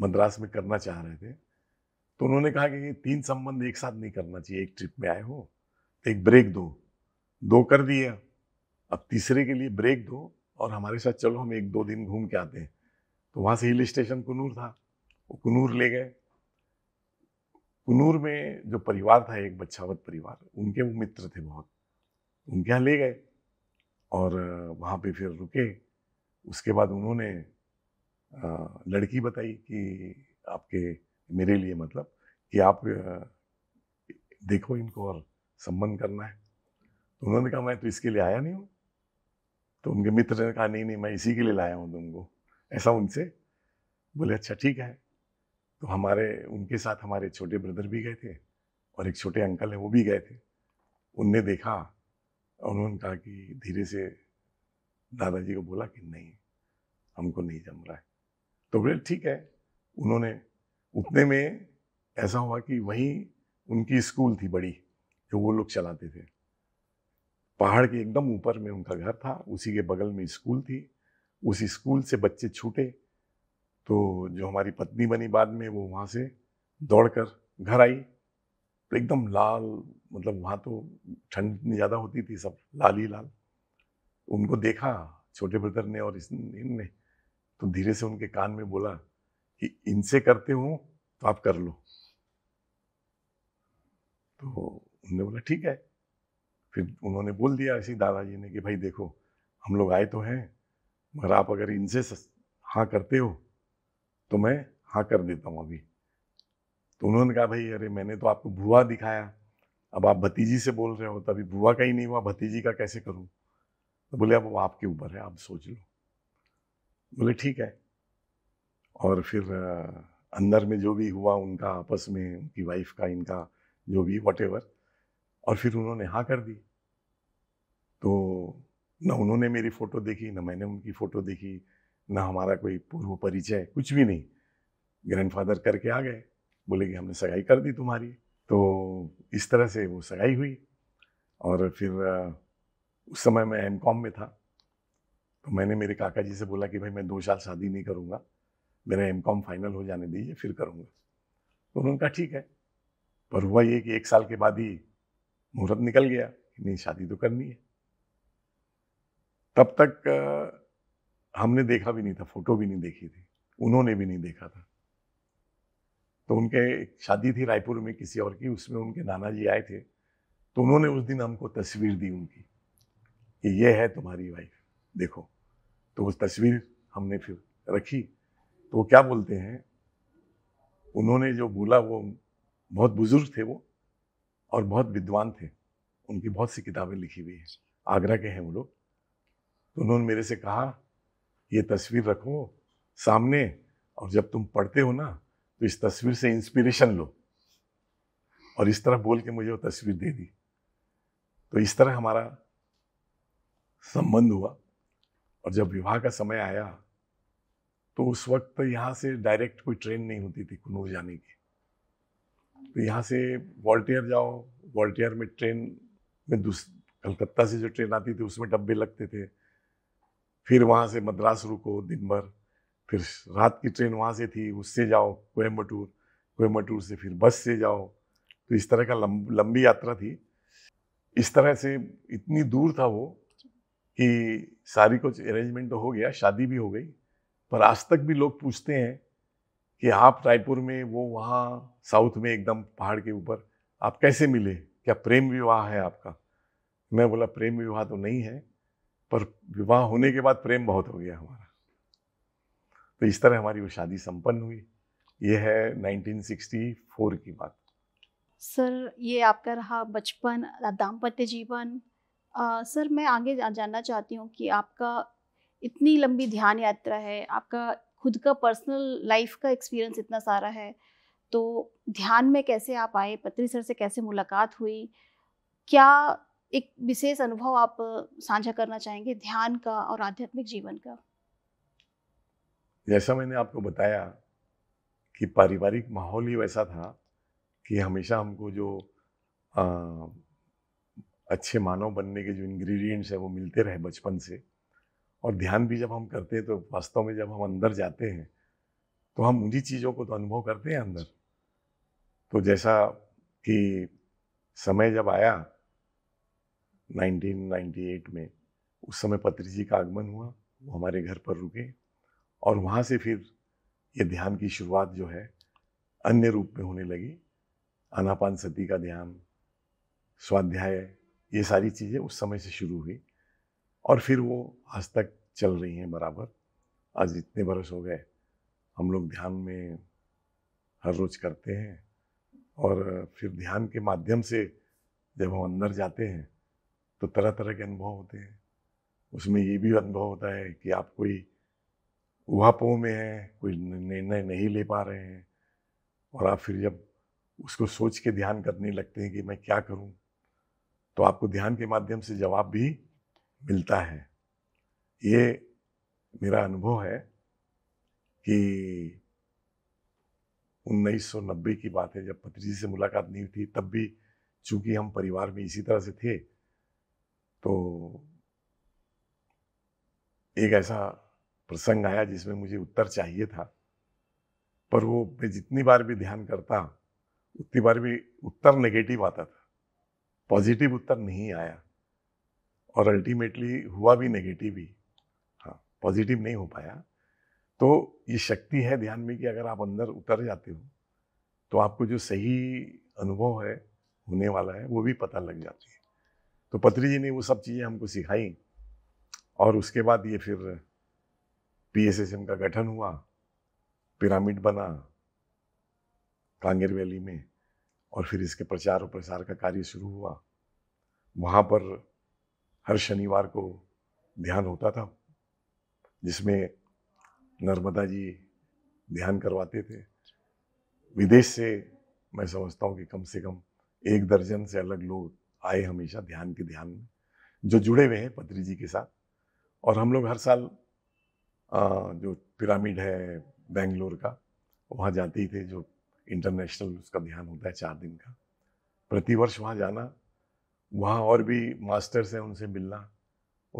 मद्रास में करना चाह रहे थे तो उन्होंने कहा कि ये तीन संबंध एक साथ नहीं करना चाहिए एक ट्रिप में आए हो तो एक ब्रेक दो दो कर दिया अब तीसरे के लिए ब्रेक दो और हमारे साथ चलो हम एक दो दिन घूम के आते हैं तो वहाँ से हिल स्टेशन कनूर था वो कनूर ले गए कुनूर में जो परिवार था एक बच्छावत परिवार उनके वो मित्र थे बहुत उनके यहाँ ले गए और वहाँ पे फिर रुके उसके बाद उन्होंने लड़की बताई कि आपके मेरे लिए मतलब कि आप देखो इनको और संबंध करना है तो उन्होंने कहा मैं तो इसके लिए आया नहीं हूँ तो उनके मित्र ने कहा नहीं नहीं मैं इसी के लिए लाया हूँ तुमको ऐसा उनसे बोले अच्छा ठीक है तो हमारे उनके साथ हमारे छोटे ब्रदर भी गए थे और एक छोटे अंकल हैं वो भी गए थे उनने देखा और उन्होंने कहा कि धीरे से दादाजी को बोला कि नहीं हमको नहीं जम रहा है तो बोले ठीक है उन्होंने उतने में ऐसा हुआ कि वहीं उनकी स्कूल थी बड़ी जो वो लोग चलाते थे पहाड़ के एकदम ऊपर में उनका घर था उसी के बगल में स्कूल थी उस स्कूल से बच्चे छूटे तो जो हमारी पत्नी बनी बाद में वो वहाँ से दौड़कर घर आई तो एकदम लाल मतलब वहाँ तो ठंड इतनी ज़्यादा होती थी सब लाल ही लाल उनको देखा छोटे ब्रदर ने और इस इनने तो धीरे से उनके कान में बोला कि इनसे करते हो तो आप कर लो तो उनने बोला ठीक है फिर उन्होंने बोल दिया ऐसे दादाजी ने कि भाई देखो हम लोग आए तो हैं मगर आप अगर इनसे हाँ करते हो तो मैं हाँ कर देता हूँ अभी तो उन्होंने कहा भाई अरे मैंने तो आपको भुआ दिखाया अब आप भतीजी से बोल रहे हो तो अभी भुआ का ही नहीं हुआ भतीजी का कैसे करूँ तो बोले अब वो आपके ऊपर है आप सोच लो बोले ठीक है और फिर अंदर में जो भी हुआ उनका आपस में उनकी वाइफ का इनका जो भी वट और फिर उन्होंने हाँ कर दी तो ना उन्होंने मेरी फ़ोटो देखी ना मैंने उनकी फ़ोटो देखी ना हमारा कोई पूर्व परिचय कुछ भी नहीं ग्रैंडफादर करके आ गए बोले कि हमने सगाई कर दी तुम्हारी तो इस तरह से वो सगाई हुई और फिर उस समय मैं एम कॉम में था तो मैंने मेरे काका जी से बोला कि भाई मैं दो साल शादी नहीं करूँगा मेरा एम कॉम फाइनल हो जाने दीजिए फिर करूँगा तो उन्होंने कहा ठीक है पर हुआ ये कि एक साल के बाद ही मुहूर्त निकल गया नहीं शादी तो करनी है तब तक हमने देखा भी नहीं था फोटो भी नहीं देखी थी उन्होंने भी नहीं देखा था तो उनके एक शादी थी रायपुर में किसी और की उसमें उनके नाना जी आए थे तो उन्होंने उस दिन हमको तस्वीर दी उनकी कि ये है तुम्हारी वाइफ देखो तो वो तस्वीर हमने फिर रखी तो वो क्या बोलते हैं उन्होंने जो बोला वो बहुत बुजुर्ग थे वो और बहुत विद्वान थे उनकी बहुत सी किताबें लिखी हुई है आगरा के हैं वो लोग तो उन्होंने मेरे से कहा ये तस्वीर रखो सामने और जब तुम पढ़ते हो ना तो इस तस्वीर से इंस्पिरेशन लो और इस तरह बोल के मुझे वो तस्वीर दे दी तो इस तरह हमारा संबंध हुआ और जब विवाह का समय आया तो उस वक्त यहाँ से डायरेक्ट कोई ट्रेन नहीं होती थी कन्नूर जाने की तो यहाँ से वॉल्टियर जाओ वॉल्टियर में ट्रेन में दूस कलकत्ता से जो ट्रेन आती थी उसमें डब्बे लगते थे फिर वहाँ से मद्रास रुको दिन भर फिर रात की ट्रेन वहाँ से थी उससे जाओ कोयम्बटूर कोयम्बटूर से फिर बस से जाओ तो इस तरह का लंब, लंबी यात्रा थी इस तरह से इतनी दूर था वो कि सारी कुछ अरेंजमेंट तो हो गया शादी भी हो गई पर आज तक भी लोग पूछते हैं कि आप रायपुर में वो वहाँ साउथ में एकदम पहाड़ के ऊपर आप कैसे मिले क्या प्रेम विवाह है आपका मैं बोला प्रेम विवाह तो नहीं है पर विवाह होने के बाद प्रेम बहुत हो गया हमारा तो इस तरह हमारी वो शादी संपन्न हुई ये है 1964 की बात सर ये आपका रहा बचपन दाम्पत्य जीवन आ, सर मैं आगे जानना चाहती हूँ कि आपका इतनी लंबी ध्यान यात्रा है आपका खुद का पर्सनल लाइफ का एक्सपीरियंस इतना सारा है तो ध्यान में कैसे आप आए पत्री सर से कैसे मुलाकात हुई क्या एक विशेष अनुभव आप साझा करना चाहेंगे ध्यान का और आध्यात्मिक जीवन का जैसा मैंने आपको बताया कि पारिवारिक माहौल ही वैसा था कि हमेशा हमको जो आ, अच्छे मानव बनने के जो इंग्रेडिएंट्स हैं वो मिलते रहे बचपन से और ध्यान भी जब हम करते हैं तो वास्तव में जब हम अंदर जाते हैं तो हम उन्हीं चीज़ों को तो अनुभव करते हैं अंदर तो जैसा कि समय जब आया 1998 में उस समय पत्री जी का आगमन हुआ वो हमारे घर पर रुके और वहाँ से फिर ये ध्यान की शुरुआत जो है अन्य रूप में होने लगी अनापान सती का ध्यान स्वाध्याय ये सारी चीज़ें उस समय से शुरू हुई और फिर वो आज तक चल रही हैं बराबर आज इतने बरस हो गए हम लोग ध्यान में हर रोज करते हैं और फिर ध्यान के माध्यम से जब हम अंदर जाते हैं तो तरह तरह के अनुभव होते हैं उसमें ये भी अनुभव होता है कि आप कोई उहापोह में हैं कोई निर्णय नहीं ले पा रहे हैं और आप फिर जब उसको सोच के ध्यान करने लगते हैं कि मैं क्या करूं तो आपको ध्यान के माध्यम से जवाब भी मिलता है ये मेरा अनुभव है कि 1990 की बात है जब पति जी से मुलाकात नहीं थी तब भी चूंकि हम परिवार में इसी तरह से थे तो एक ऐसा प्रसंग आया जिसमें मुझे उत्तर चाहिए था पर वो मैं जितनी बार भी ध्यान करता उतनी बार भी उत्तर नेगेटिव आता था पॉजिटिव उत्तर नहीं आया और अल्टीमेटली हुआ भी नेगेटिव ही हाँ पॉजिटिव नहीं हो पाया तो ये शक्ति है ध्यान में कि अगर आप अंदर उतर जाते हो तो आपको जो सही अनुभव है होने वाला है वो भी पता लग जाती है तो पत्री जी ने वो सब चीज़ें हमको सिखाई और उसके बाद ये फिर एम का गठन हुआ पिरामिड बना कांगेर वैली में और फिर इसके प्रचार और प्रसार का कार्य शुरू हुआ वहाँ पर हर शनिवार को ध्यान होता था जिसमें नर्मदा जी ध्यान करवाते थे विदेश से मैं समझता हूँ कि कम से कम एक दर्जन से अलग लोग आए हमेशा ध्यान के ध्यान में जो जुड़े हुए हैं पत्री जी के साथ और हम लोग हर साल जो पिरामिड है बेंगलोर का वहाँ जाते ही थे जो इंटरनेशनल उसका ध्यान होता है चार दिन का प्रतिवर्ष वहाँ जाना वहाँ और भी मास्टर्स हैं उनसे मिलना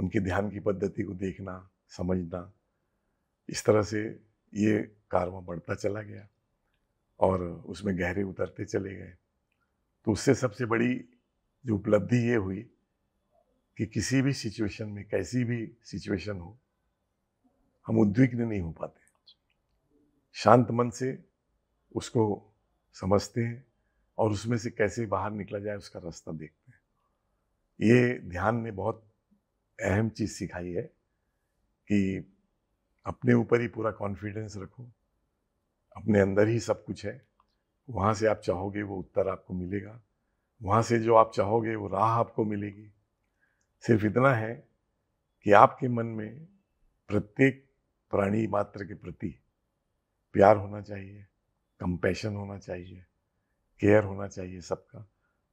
उनके ध्यान की पद्धति को देखना समझना इस तरह से ये कारवा बढ़ता चला गया और उसमें गहरे उतरते चले गए तो उससे सबसे बड़ी जो उपलब्धि ये हुई कि किसी भी सिचुएशन में कैसी भी सिचुएशन हो हम उद्विग्न नहीं हो पाते शांत मन से उसको समझते हैं और उसमें से कैसे बाहर निकला जाए उसका रास्ता देखते हैं ये ध्यान ने बहुत अहम चीज़ सिखाई है कि अपने ऊपर ही पूरा कॉन्फिडेंस रखो अपने अंदर ही सब कुछ है वहाँ से आप चाहोगे वो उत्तर आपको मिलेगा वहाँ से जो आप चाहोगे वो राह आपको मिलेगी सिर्फ इतना है कि आपके मन में प्रत्येक प्राणी मात्र के प्रति प्यार होना चाहिए कंपैशन होना चाहिए केयर होना चाहिए सबका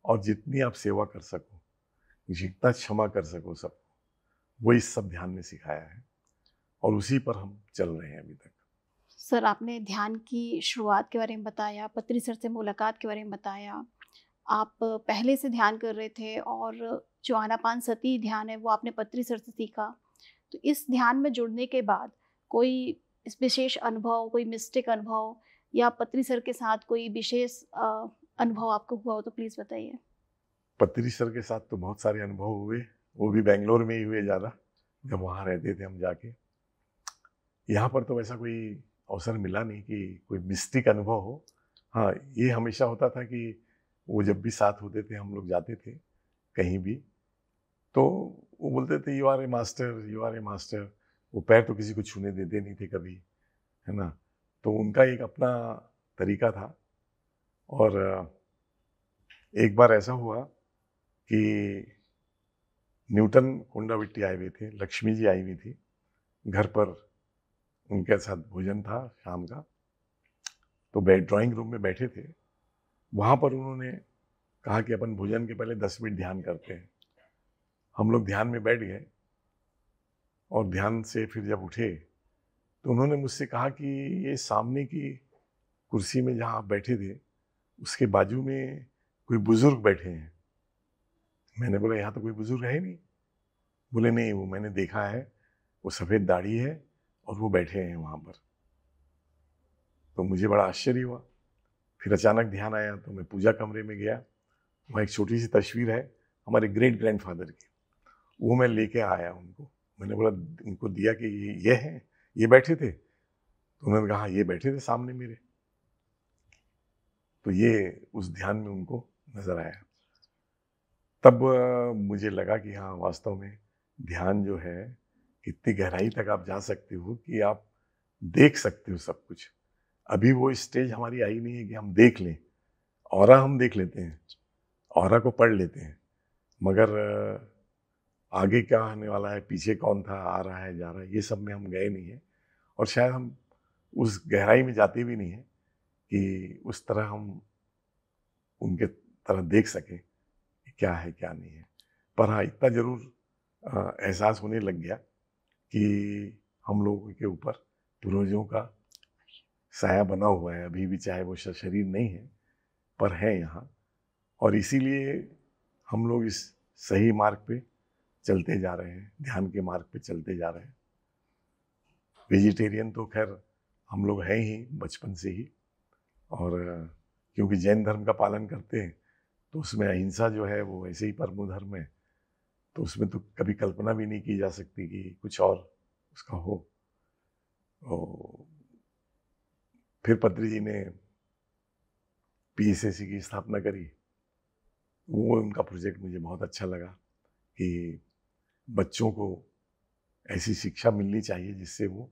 और जितनी आप सेवा कर सको जितना क्षमा कर सको सबको वो इस सब ध्यान ने सिखाया है और उसी पर हम चल रहे हैं अभी तक सर आपने ध्यान की शुरुआत के बारे में बताया पत्री सर से मुलाकात के बारे में बताया आप पहले से ध्यान कर रहे थे और जो आनापान सती ध्यान है वो आपने पत्री सर से सीखा तो इस ध्यान में जुड़ने के बाद कोई विशेष अनुभव कोई मिस्टेक अनुभव या पत्री सर के साथ कोई विशेष अनुभव आपको हुआ हो तो प्लीज़ बताइए पत्री सर के साथ तो बहुत सारे अनुभव हुए वो भी बेंगलोर में ही हुए ज़्यादा जब वहाँ रहते थे हम जाके यहाँ पर तो वैसा कोई अवसर मिला नहीं कि कोई मिस्टिक अनुभव हो हाँ ये हमेशा होता था कि वो जब भी साथ होते थे हम लोग जाते थे कहीं भी तो वो बोलते थे you are a master you are a master वो पैर तो किसी को छूने देते नहीं थे कभी है ना तो उनका एक अपना तरीका था और एक बार ऐसा हुआ कि न्यूटन कोंडाविट्टी आए हुए थे लक्ष्मी जी आई हुई थी घर पर उनके साथ भोजन था शाम का तो बे ड्राइंग रूम में बैठे थे वहाँ पर उन्होंने कहा कि अपन भोजन के पहले दस मिनट ध्यान करते हैं हम लोग ध्यान में बैठ गए और ध्यान से फिर जब उठे तो उन्होंने मुझसे कहा कि ये सामने की कुर्सी में जहाँ आप बैठे थे उसके बाजू में कोई बुज़ुर्ग बैठे हैं मैंने बोला यहाँ तो कोई बुज़ुर्ग है नहीं बोले नहीं वो मैंने देखा है वो सफ़ेद दाढ़ी है और वो बैठे हैं वहाँ पर तो मुझे बड़ा आश्चर्य हुआ फिर अचानक ध्यान आया तो मैं पूजा कमरे में गया वहाँ एक छोटी सी तस्वीर है हमारे ग्रेट ग्रैंडफादर की वो मैं लेके आया उनको मैंने बोला उनको दिया कि ये ये है ये बैठे थे तो उन्होंने कहा हाँ, ये बैठे थे सामने मेरे तो ये उस ध्यान में उनको नजर आया तब मुझे लगा कि हाँ वास्तव में ध्यान जो है कितनी गहराई तक आप जा सकते हो कि आप देख सकते हो सब कुछ अभी वो स्टेज हमारी आई नहीं है कि हम देख लें और हम देख लेते हैं और को पढ़ लेते हैं मगर आगे क्या आने वाला है पीछे कौन था आ रहा है जा रहा है ये सब में हम गए नहीं हैं और शायद हम उस गहराई में जाते भी नहीं हैं कि उस तरह हम उनके तरह देख सकें कि क्या है क्या नहीं है पर हाँ इतना ज़रूर एहसास होने लग गया कि हम लोगों के ऊपर पूर्वजों का साया बना हुआ है अभी भी चाहे वो शरीर नहीं है पर है यहाँ और इसीलिए हम लोग इस सही मार्ग पे चलते जा रहे हैं ध्यान के मार्ग पे चलते जा रहे हैं वेजिटेरियन तो खैर हम लोग हैं ही बचपन से ही और क्योंकि जैन धर्म का पालन करते हैं तो उसमें अहिंसा जो है वो ऐसे ही परमो धर्म है तो उसमें तो कभी कल्पना भी नहीं की जा सकती कि कुछ और उसका हो तो फिर पत्री जी ने पीएसएसी की स्थापना करी वो उनका प्रोजेक्ट मुझे बहुत अच्छा लगा कि बच्चों को ऐसी शिक्षा मिलनी चाहिए जिससे वो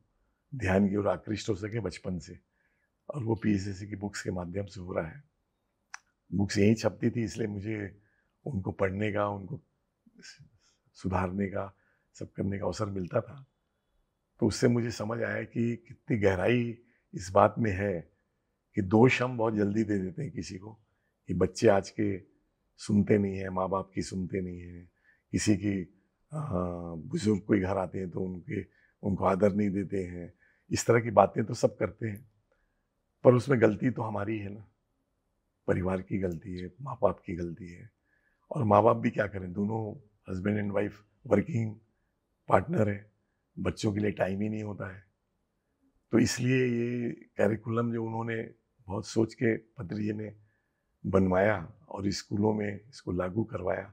ध्यान की ओर आकृष्ट हो सके बचपन से और वो पीएसएसी की बुक्स के माध्यम से हो रहा है बुक्स यहीं छपती थी इसलिए मुझे उनको पढ़ने का उनको सुधारने का सब करने का अवसर मिलता था तो उससे मुझे समझ आया कि कितनी गहराई इस बात में है कि दोष हम बहुत जल्दी दे देते हैं किसी को कि बच्चे आज के सुनते नहीं हैं माँ बाप की सुनते नहीं हैं किसी की बुज़ुर्ग कोई घर आते हैं तो उनके उनको आदर नहीं देते हैं इस तरह की बातें तो सब करते हैं पर उसमें गलती तो हमारी है ना परिवार की गलती है माँ बाप की गलती है और माँ बाप भी क्या करें दोनों husband and wife working partner है बच्चों के लिए टाइम ही नहीं होता है तो इसलिए ये कैरिकुलम जो उन्होंने बहुत सोच के पदरिए ने बनवाया और स्कूलों में इसको लागू करवाया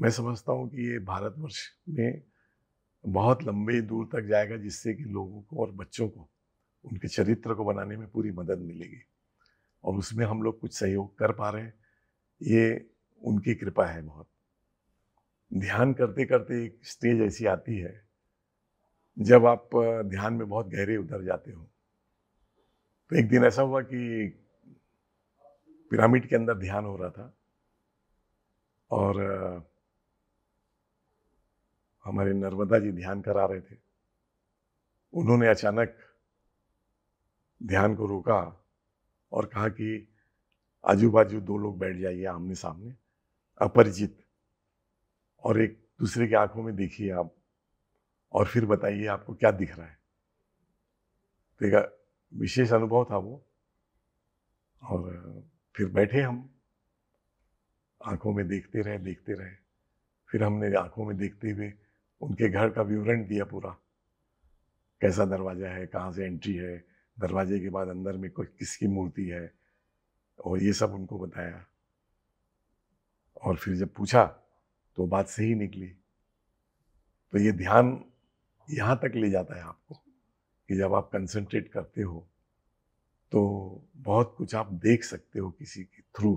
मैं समझता हूँ कि ये भारतवर्ष में बहुत लंबे दूर तक जाएगा जिससे कि लोगों को और बच्चों को उनके चरित्र को बनाने में पूरी मदद मिलेगी और उसमें हम लोग कुछ सहयोग कर पा रहे हैं ये उनकी कृपा है बहुत ध्यान करते करते एक स्टेज ऐसी आती है जब आप ध्यान में बहुत गहरे उतर जाते हो तो एक दिन ऐसा हुआ कि पिरामिड के अंदर ध्यान हो रहा था और हमारे नर्मदा जी ध्यान करा रहे थे उन्होंने अचानक ध्यान को रोका और कहा कि आजू बाजू दो लोग बैठ जाइए आमने सामने अपरिचित और एक दूसरे की आंखों में देखिए आप और फिर बताइए आपको क्या दिख रहा है तो एक विशेष अनुभव था वो और फिर बैठे हम आंखों में देखते रहे देखते रहे फिर हमने आंखों में देखते हुए उनके घर का विवरण दिया पूरा कैसा दरवाज़ा है कहाँ से एंट्री है दरवाजे के बाद अंदर में कोई किसकी मूर्ति है और ये सब उनको बताया और फिर जब पूछा तो बात सही निकली तो ये ध्यान यहाँ तक ले जाता है आपको कि जब आप कंसंट्रेट करते हो तो बहुत कुछ आप देख सकते हो किसी के थ्रू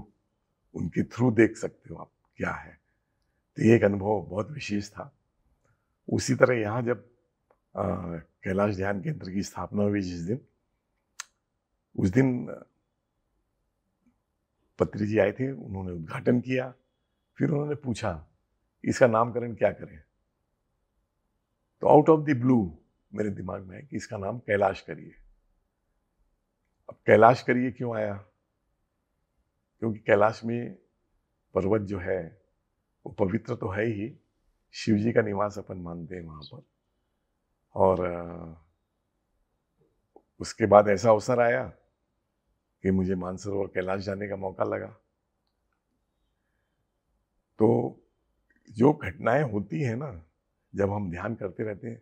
उनके थ्रू देख सकते हो आप क्या है तो ये एक अनुभव बहुत विशेष था उसी तरह यहाँ जब कैलाश ध्यान केंद्र की स्थापना हुई जिस दिन उस दिन पत्री जी आए थे उन्होंने उद्घाटन किया फिर उन्होंने पूछा इसका नामकरण क्या करें तो आउट ऑफ द ब्लू मेरे दिमाग में है कि इसका नाम कैलाश करिए अब कैलाश करिए क्यों आया क्योंकि कैलाश में पर्वत जो है वो पवित्र तो है ही शिव जी का निवास अपन मानते हैं वहाँ पर और उसके बाद ऐसा अवसर आया कि मुझे मानसरोवर कैलाश जाने का मौका लगा तो जो घटनाएं होती है ना जब हम ध्यान करते रहते हैं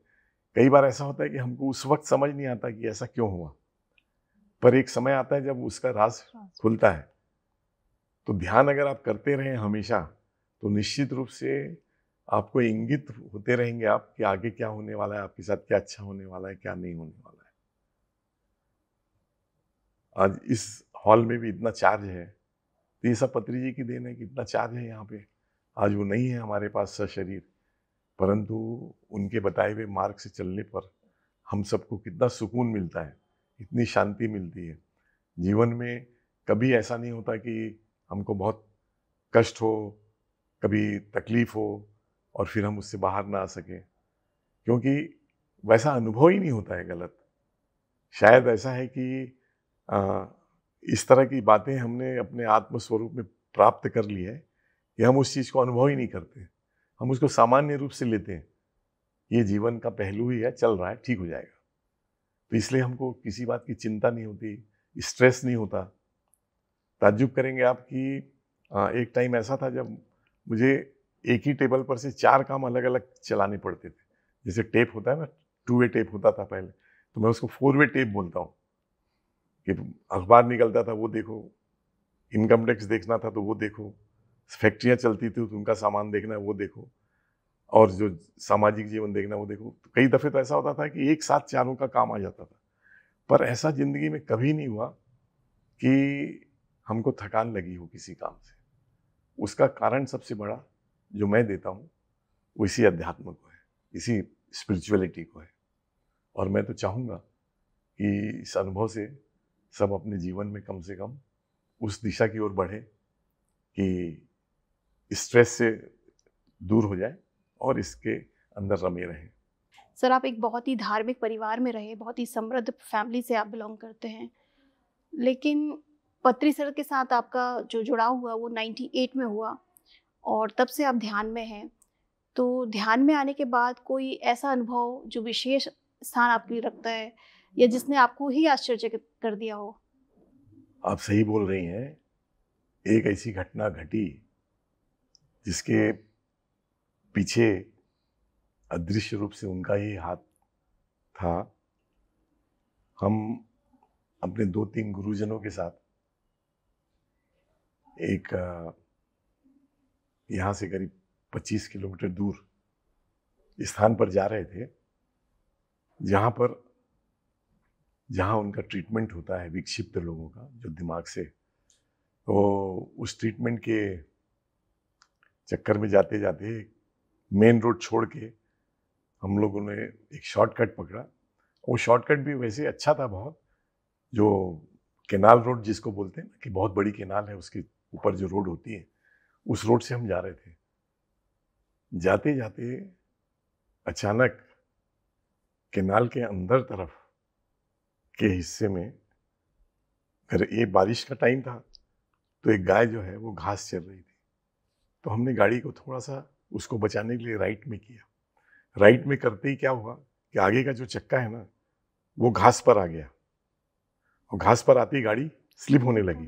कई बार ऐसा होता है कि हमको उस वक्त समझ नहीं आता कि ऐसा क्यों हुआ पर एक समय आता है जब उसका राज खुलता है तो ध्यान अगर आप करते रहे हमेशा तो निश्चित रूप से आपको इंगित होते रहेंगे आप कि आगे क्या होने वाला है आपके साथ क्या अच्छा होने वाला है क्या नहीं होने वाला है आज इस हॉल में भी इतना चार्ज है तो ये सब पत्री जी की देन है कि इतना चार्ज है यहाँ पे आज वो नहीं है हमारे पास सशरीर परंतु उनके बताए हुए मार्ग से चलने पर हम सबको कितना सुकून मिलता है इतनी शांति मिलती है जीवन में कभी ऐसा नहीं होता कि हमको बहुत कष्ट हो कभी तकलीफ़ हो और फिर हम उससे बाहर ना आ सकें क्योंकि वैसा अनुभव ही नहीं होता है गलत शायद ऐसा है कि आ, इस तरह की बातें हमने अपने आत्मस्वरूप में प्राप्त कर ली है कि हम उस चीज़ को अनुभव ही नहीं करते हम उसको सामान्य रूप से लेते हैं ये जीवन का पहलू ही है चल रहा है ठीक हो जाएगा तो इसलिए हमको किसी बात की चिंता नहीं होती स्ट्रेस नहीं होता ताज्जुब करेंगे आपकी एक टाइम ऐसा था जब मुझे एक ही टेबल पर से चार काम अलग अलग चलाने पड़ते थे जैसे टेप होता है ना टू वे टेप होता था पहले तो मैं उसको फोर वे टेप बोलता हूँ कि अखबार निकलता था वो देखो इनकम टैक्स देखना था तो वो देखो फैक्ट्रियाँ चलती थी तो उनका सामान देखना है वो देखो और जो सामाजिक जीवन देखना है वो देखो तो कई दफ़े तो ऐसा होता था कि एक साथ चारों का काम आ जाता था पर ऐसा ज़िंदगी में कभी नहीं हुआ कि हमको थकान लगी हो किसी काम से उसका कारण सबसे बड़ा जो मैं देता हूँ वो इसी अध्यात्म को है इसी स्पिरिचुअलिटी को है और मैं तो चाहूँगा कि इस अनुभव से सब अपने जीवन में कम से कम उस दिशा की ओर बढ़े कि स्ट्रेस से दूर हो जाए और इसके अंदर रमे रहें सर आप एक बहुत ही धार्मिक परिवार में रहे बहुत ही समृद्ध फैमिली से आप बिलोंग करते हैं लेकिन पत्री सर के साथ आपका जो जुड़ाव हुआ वो 98 में हुआ और तब से आप ध्यान में हैं तो ध्यान में आने के बाद कोई ऐसा अनुभव जो विशेष स्थान आपके लिए रखता है या जिसने आपको ही आश्चर्य कर दिया हो आप सही बोल रही हैं एक ऐसी घटना घटी जिसके पीछे अदृश्य रूप से उनका ही हाथ था हम अपने दो तीन गुरुजनों के साथ एक यहाँ से करीब 25 किलोमीटर दूर स्थान पर जा रहे थे जहाँ पर जहाँ उनका ट्रीटमेंट होता है विक्षिप्त लोगों का जो दिमाग से तो उस ट्रीटमेंट के चक्कर में जाते जाते मेन रोड छोड़ के हम लोगों ने एक शॉर्टकट पकड़ा वो शॉर्टकट भी वैसे अच्छा था बहुत जो केनाल रोड जिसको बोलते हैं कि बहुत बड़ी केनाल है उसके ऊपर जो रोड होती है उस रोड से हम जा रहे थे जाते जाते अचानक केनाल के अंदर तरफ के हिस्से में अगर ये बारिश का टाइम था तो एक गाय जो है वो घास चल रही थी तो हमने गाड़ी को थोड़ा सा उसको बचाने के लिए राइट में किया राइट में करते ही क्या हुआ कि आगे का जो चक्का है ना वो घास पर आ गया और घास पर आती गाड़ी स्लिप होने लगी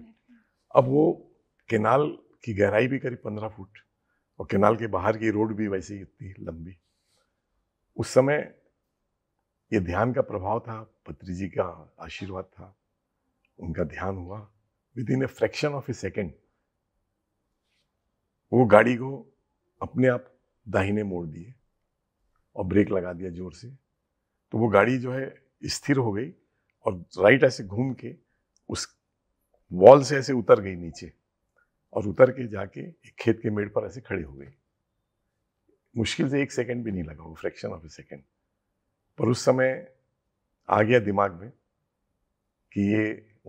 अब वो केनाल की गहराई भी करीब पंद्रह फुट और केनाल के बाहर की रोड भी वैसे ही इतनी लंबी उस समय ये ध्यान का प्रभाव था पत्री जी का आशीर्वाद था उनका ध्यान हुआ within a fraction of a second वो गाड़ी को अपने आप दाहिने मोड़ दिए और ब्रेक लगा दिया जोर से तो वो गाड़ी जो है स्थिर हो गई और राइट ऐसे घूम के उस वॉल से ऐसे उतर गई नीचे और उतर के जाके एक खेत के मेड़ पर ऐसे खड़े हो गई मुश्किल से एक सेकंड भी नहीं लगा वो फ्रैक्शन ऑफ ए सेकंड पर उस समय आ गया दिमाग में कि ये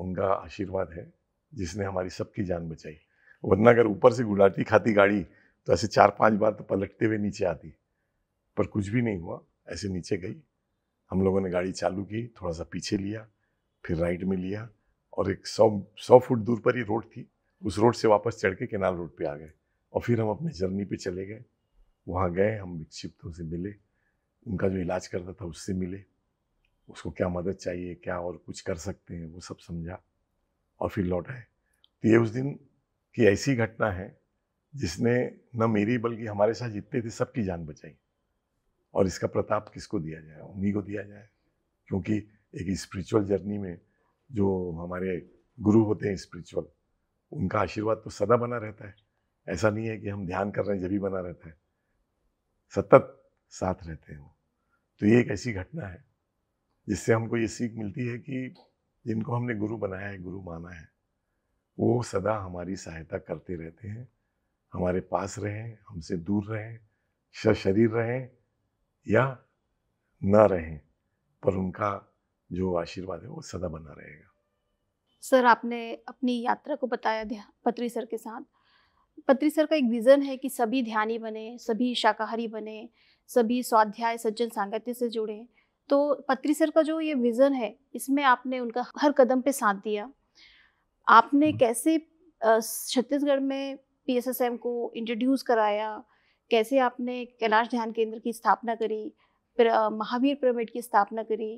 उनका आशीर्वाद है जिसने हमारी सबकी जान बचाई वरना अगर ऊपर से गुलाटी खाती गाड़ी तो ऐसे चार पांच बार तो पलटते हुए नीचे आती पर कुछ भी नहीं हुआ ऐसे नीचे गई हम लोगों ने गाड़ी चालू की थोड़ा सा पीछे लिया फिर राइट में लिया और एक सौ सौ फुट दूर पर ही रोड थी उस रोड से वापस चढ़ के केनाल रोड पे आ गए और फिर हम अपने जर्नी पे चले गए वहाँ गए हम विक्षिप्तों से मिले उनका जो इलाज करता था उससे मिले उसको क्या मदद चाहिए क्या और कुछ कर सकते हैं वो सब समझा और फिर लौट आए तो ये उस दिन कि ऐसी घटना है जिसने न मेरी बल्कि हमारे साथ जितने थे सबकी जान बचाई और इसका प्रताप किसको दिया जाए उन्हीं को दिया जाए क्योंकि एक स्पिरिचुअल जर्नी में जो हमारे गुरु होते हैं स्पिरिचुअल उनका आशीर्वाद तो सदा बना रहता है ऐसा नहीं है कि हम ध्यान कर रहे हैं जब भी बना रहता है सतत साथ रहते हैं तो ये एक ऐसी घटना है जिससे हमको ये सीख मिलती है कि जिनको हमने गुरु बनाया है गुरु माना है वो सदा हमारी सहायता करते रहते हैं हमारे पास रहें हमसे दूर रहें शरीर रहें या ना रहें पर उनका जो आशीर्वाद है वो सदा बना रहेगा सर आपने अपनी यात्रा को बताया पत्री सर के साथ पत्री सर का एक विज़न है कि सभी ध्यानी बने सभी शाकाहारी बने सभी स्वाध्याय सज्जन सांगत्य से जुड़े तो पत्री सर का जो ये विज़न है इसमें आपने उनका हर कदम पे साथ दिया आपने कैसे छत्तीसगढ़ में पीएसएसएम को इंट्रोड्यूस कराया कैसे आपने कैलाश ध्यान केंद्र की स्थापना करी फिर महावीर पिरामिड की स्थापना करी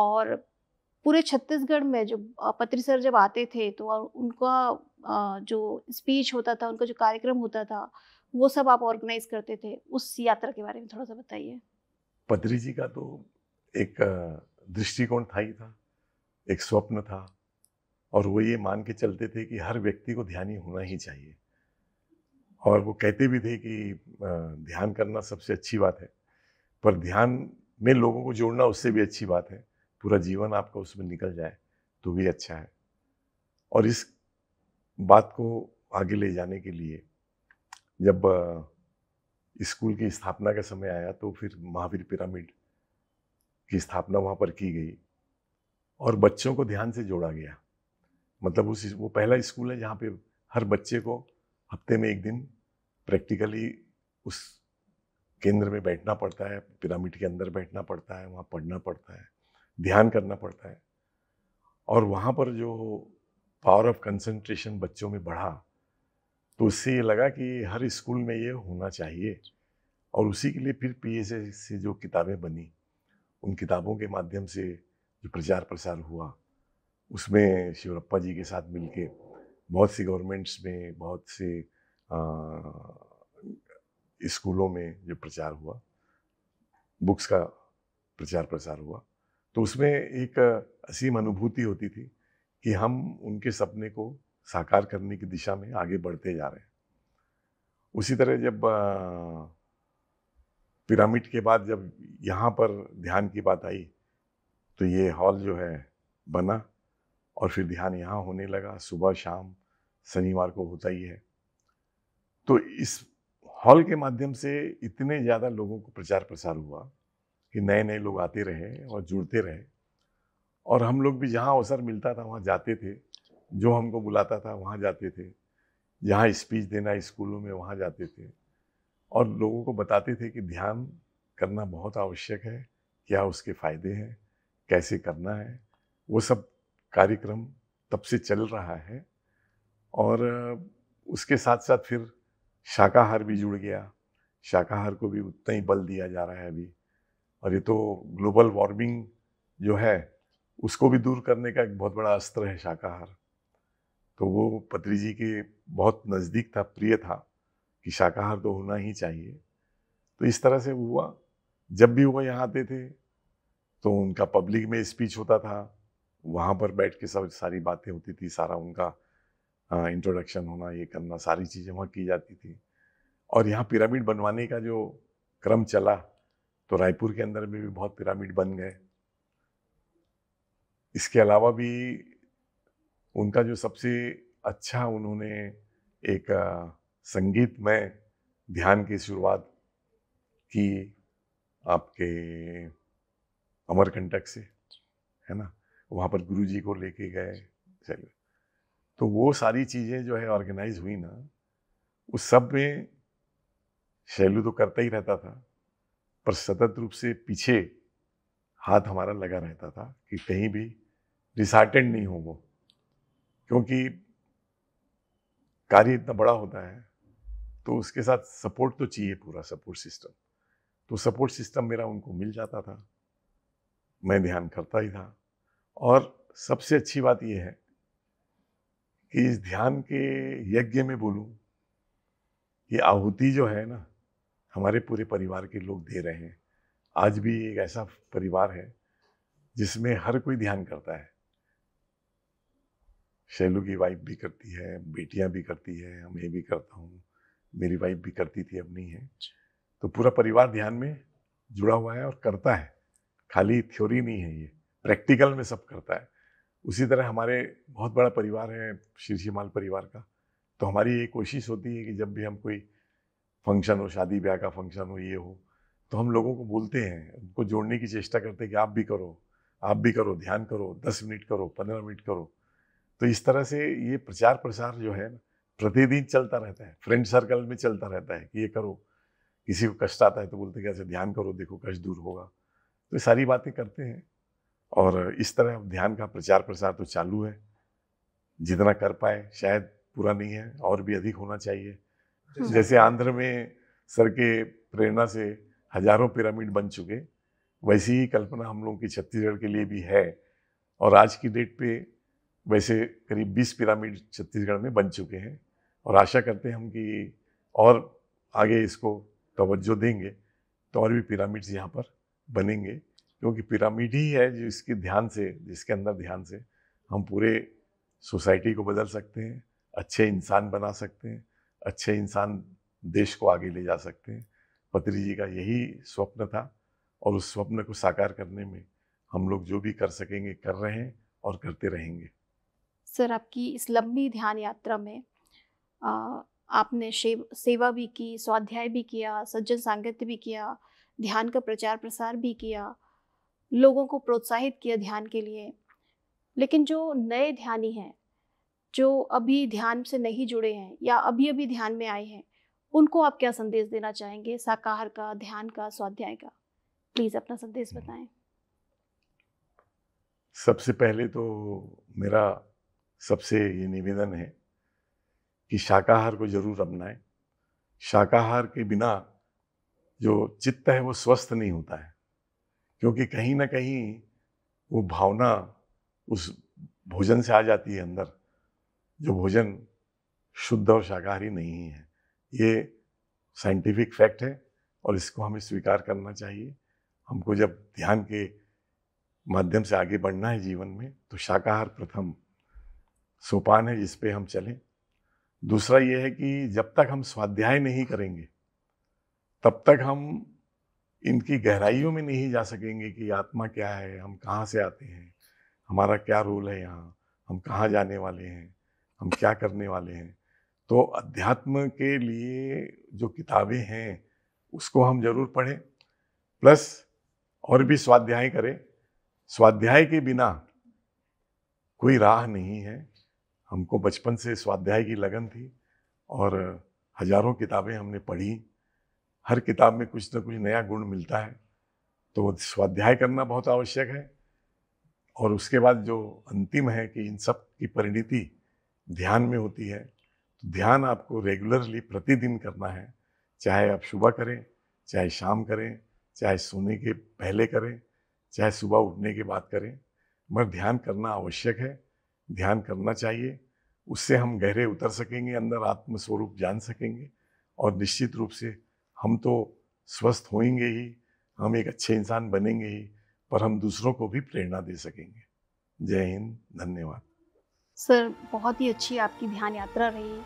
और पूरे छत्तीसगढ़ में जो पत्री सर जब आते थे तो उनका जो स्पीच होता था उनका जो कार्यक्रम होता था वो सब आप ऑर्गेनाइज करते थे उस यात्रा के बारे में थोड़ा सा बताइए पत्री जी का तो एक दृष्टिकोण था ही था एक स्वप्न था और वो ये मान के चलते थे कि हर व्यक्ति को ध्यानी होना ही चाहिए और वो कहते भी थे कि ध्यान करना सबसे अच्छी बात है पर ध्यान में लोगों को जोड़ना उससे भी अच्छी बात है पूरा जीवन आपका उसमें निकल जाए तो भी अच्छा है और इस बात को आगे ले जाने के लिए जब स्कूल की स्थापना का समय आया तो फिर महावीर पिरामिड की स्थापना वहाँ पर की गई और बच्चों को ध्यान से जोड़ा गया मतलब उस वो पहला स्कूल है जहाँ पे हर बच्चे को हफ्ते में एक दिन प्रैक्टिकली उस केंद्र में बैठना पड़ता है पिरामिड के अंदर बैठना पड़ता है वहाँ पढ़ना पड़ता है ध्यान करना पड़ता है और वहाँ पर जो पावर ऑफ कंसंट्रेशन बच्चों में बढ़ा तो उससे ये लगा कि हर स्कूल में ये होना चाहिए और उसी के लिए फिर पी से जो किताबें बनी उन किताबों के माध्यम से जो प्रचार प्रसार हुआ उसमें शिवरप्पा जी के साथ मिलके बहुत सी गवर्नमेंट्स में बहुत से स्कूलों में जो प्रचार हुआ बुक्स का प्रचार प्रसार हुआ तो उसमें एक असीम अनुभूति होती थी कि हम उनके सपने को साकार करने की दिशा में आगे बढ़ते जा रहे हैं उसी तरह जब पिरामिड के बाद जब यहाँ पर ध्यान की बात आई तो ये हॉल जो है बना और फिर ध्यान यहाँ होने लगा सुबह शाम शनिवार को होता ही है तो इस हॉल के माध्यम से इतने ज़्यादा लोगों को प्रचार प्रसार हुआ कि नए नए लोग आते रहे और जुड़ते रहे और हम लोग भी जहाँ अवसर मिलता था वहाँ जाते थे जो हमको बुलाता था वहाँ जाते थे जहाँ स्पीच देना स्कूलों में वहाँ जाते थे और लोगों को बताते थे कि ध्यान करना बहुत आवश्यक है क्या उसके फ़ायदे हैं कैसे करना है वो सब कार्यक्रम तब से चल रहा है और उसके साथ साथ फिर शाकाहार भी जुड़ गया शाकाहार को भी उतना ही बल दिया जा रहा है अभी और ये तो ग्लोबल वार्मिंग जो है उसको भी दूर करने का एक बहुत बड़ा अस्त्र है शाकाहार तो वो पत्री जी के बहुत नज़दीक था प्रिय था कि शाकाहार तो होना ही चाहिए तो इस तरह से हुआ जब भी वो यहाँ आते थे तो उनका पब्लिक में स्पीच होता था वहाँ पर बैठ के सब सारी बातें होती थी सारा उनका इंट्रोडक्शन होना ये करना सारी चीज़ें वहाँ की जाती थी और यहाँ पिरामिड बनवाने का जो क्रम चला तो रायपुर के अंदर में भी बहुत पिरामिड बन गए इसके अलावा भी उनका जो सबसे अच्छा उन्होंने एक संगीत में ध्यान की शुरुआत की आपके अमरकंटक से है ना वहाँ पर गुरु जी को लेके गए चलिए तो वो सारी चीज़ें जो है ऑर्गेनाइज हुई ना उस सब में शैलू तो करता ही रहता था पर सतत रूप से पीछे हाथ हमारा लगा रहता था कि कहीं भी रिसार्टेंड नहीं हो वो क्योंकि कार्य इतना बड़ा होता है तो उसके साथ सपोर्ट तो चाहिए पूरा सपोर्ट सिस्टम तो सपोर्ट सिस्टम मेरा उनको मिल जाता था मैं ध्यान करता ही था और सबसे अच्छी बात यह है कि इस ध्यान के यज्ञ में बोलूं ये आहुति जो है ना हमारे पूरे परिवार के लोग दे रहे हैं आज भी एक ऐसा परिवार है जिसमें हर कोई ध्यान करता है शैलू की वाइफ भी करती है बेटियां भी करती है मैं भी करता हूँ मेरी वाइफ भी करती थी अब नहीं है तो पूरा परिवार ध्यान में जुड़ा हुआ है और करता है खाली थ्योरी नहीं है ये प्रैक्टिकल में सब करता है उसी तरह हमारे बहुत बड़ा परिवार है शीर्षी माल परिवार का तो हमारी ये कोशिश होती है कि जब भी हम कोई फंक्शन हो शादी ब्याह का फंक्शन हो ये हो तो हम लोगों को बोलते हैं उनको जोड़ने की चेष्टा करते हैं कि आप भी करो आप भी करो ध्यान करो दस मिनट करो पंद्रह मिनट करो तो इस तरह से ये प्रचार प्रसार जो है ना प्रतिदिन चलता रहता है फ्रेंड सर्कल में चलता रहता है कि ये करो किसी को कष्ट आता है तो बोलते हैं कि ऐसे ध्यान करो देखो कष्ट दूर होगा तो सारी बातें करते हैं और इस तरह ध्यान का प्रचार प्रसार तो चालू है जितना कर पाए शायद पूरा नहीं है और भी अधिक होना चाहिए हम्म। जैसे आंध्र में सर के प्रेरणा से हजारों पिरामिड बन चुके वैसी ही कल्पना हम लोगों की छत्तीसगढ़ के लिए भी है और आज की डेट पे वैसे करीब 20 पिरामिड छत्तीसगढ़ में बन चुके हैं और आशा करते हैं हम कि और आगे इसको तवज्जो देंगे तो और भी पिरामिड्स यहाँ पर बनेंगे क्योंकि पिरामिड ही है जिसके ध्यान से जिसके अंदर ध्यान से हम पूरे सोसाइटी को बदल सकते हैं अच्छे इंसान बना सकते हैं अच्छे इंसान देश को आगे ले जा सकते हैं पत्री जी का यही स्वप्न था और उस स्वप्न को साकार करने में हम लोग जो भी कर सकेंगे कर रहे हैं और करते रहेंगे सर आपकी इस लंबी ध्यान यात्रा में आ, आपने सेवा भी की स्वाध्याय भी किया सज्जन सांगत्य भी किया ध्यान का प्रचार प्रसार भी किया लोगों को प्रोत्साहित किया ध्यान के लिए लेकिन जो नए ध्यानी हैं जो अभी ध्यान से नहीं जुड़े हैं या अभी अभी ध्यान में आए हैं उनको आप क्या संदेश देना चाहेंगे साकार का ध्यान का स्वाध्याय का प्लीज़ अपना संदेश हम्म। बताएं सबसे पहले तो मेरा सबसे ये निवेदन है कि शाकाहार को जरूर अपनाएं शाकाहार के बिना जो चित्त है वो स्वस्थ नहीं होता है क्योंकि कहीं ना कहीं वो भावना उस भोजन से आ जाती है अंदर जो भोजन शुद्ध और शाकाहारी नहीं है ये साइंटिफिक फैक्ट है और इसको हमें स्वीकार करना चाहिए हमको जब ध्यान के माध्यम से आगे बढ़ना है जीवन में तो शाकाहार प्रथम सोपान है जिस पे हम चलें दूसरा ये है कि जब तक हम स्वाध्याय नहीं करेंगे तब तक हम इनकी गहराइयों में नहीं जा सकेंगे कि आत्मा क्या है हम कहाँ से आते हैं हमारा क्या रोल है यहाँ हम कहाँ जाने वाले हैं हम क्या करने वाले हैं तो अध्यात्म के लिए जो किताबें हैं उसको हम जरूर पढ़ें प्लस और भी स्वाध्याय करें स्वाध्याय के बिना कोई राह नहीं है हमको बचपन से स्वाध्याय की लगन थी और हजारों किताबें हमने पढ़ी हर किताब में कुछ ना कुछ नया गुण मिलता है तो स्वाध्याय करना बहुत आवश्यक है और उसके बाद जो अंतिम है कि इन सब की परिणति ध्यान में होती है तो ध्यान आपको रेगुलरली प्रतिदिन करना है चाहे आप सुबह करें चाहे शाम करें चाहे सोने के पहले करें चाहे सुबह उठने के बाद करें मगर ध्यान करना आवश्यक है ध्यान करना चाहिए उससे हम गहरे उतर सकेंगे अंदर आत्मस्वरूप जान सकेंगे और निश्चित रूप से हम तो स्वस्थ होंगे ही हम एक अच्छे इंसान बनेंगे ही पर हम दूसरों को भी प्रेरणा दे सकेंगे जय हिंद धन्यवाद सर बहुत ही अच्छी आपकी ध्यान यात्रा रही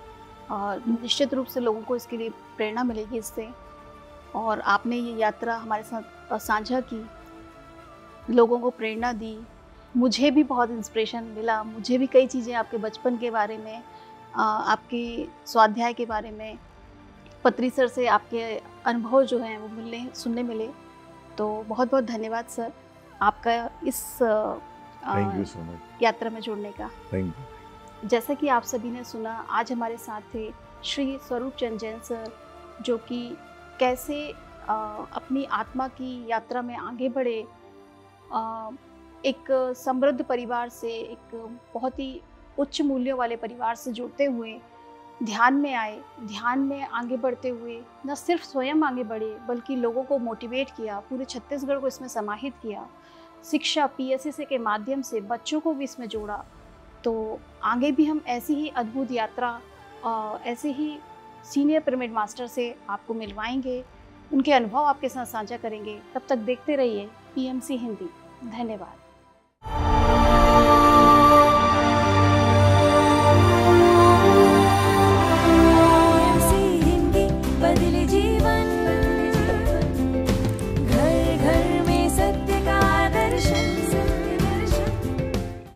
और निश्चित रूप से लोगों को इसके लिए प्रेरणा मिलेगी इससे और आपने ये यात्रा हमारे साथ साझा की लोगों को प्रेरणा दी मुझे भी बहुत इंस्पिरेशन मिला मुझे भी कई चीज़ें आपके बचपन के बारे में आपके स्वाध्याय के बारे में पत्री सर से आपके अनुभव जो हैं वो मिलने सुनने मिले तो बहुत बहुत धन्यवाद सर आपका इस so यात्रा में जुड़ने का जैसा कि आप सभी ने सुना आज हमारे साथ थे श्री स्वरूप चंद जैन सर जो कि कैसे आ, अपनी आत्मा की यात्रा में आगे बढ़े एक समृद्ध परिवार से एक बहुत ही उच्च मूल्यों वाले परिवार से जुड़ते हुए ध्यान में आए ध्यान में आगे बढ़ते हुए न सिर्फ स्वयं आगे बढ़े बल्कि लोगों को मोटिवेट किया पूरे छत्तीसगढ़ को इसमें समाहित किया शिक्षा पी से के माध्यम से बच्चों को भी इसमें जोड़ा तो आगे भी हम ऐसी ही अद्भुत यात्रा ऐसे ही सीनियर पिरामिड मास्टर से आपको मिलवाएंगे उनके अनुभव आपके साथ साझा करेंगे तब तक देखते रहिए पीएमसी हिंदी धन्यवाद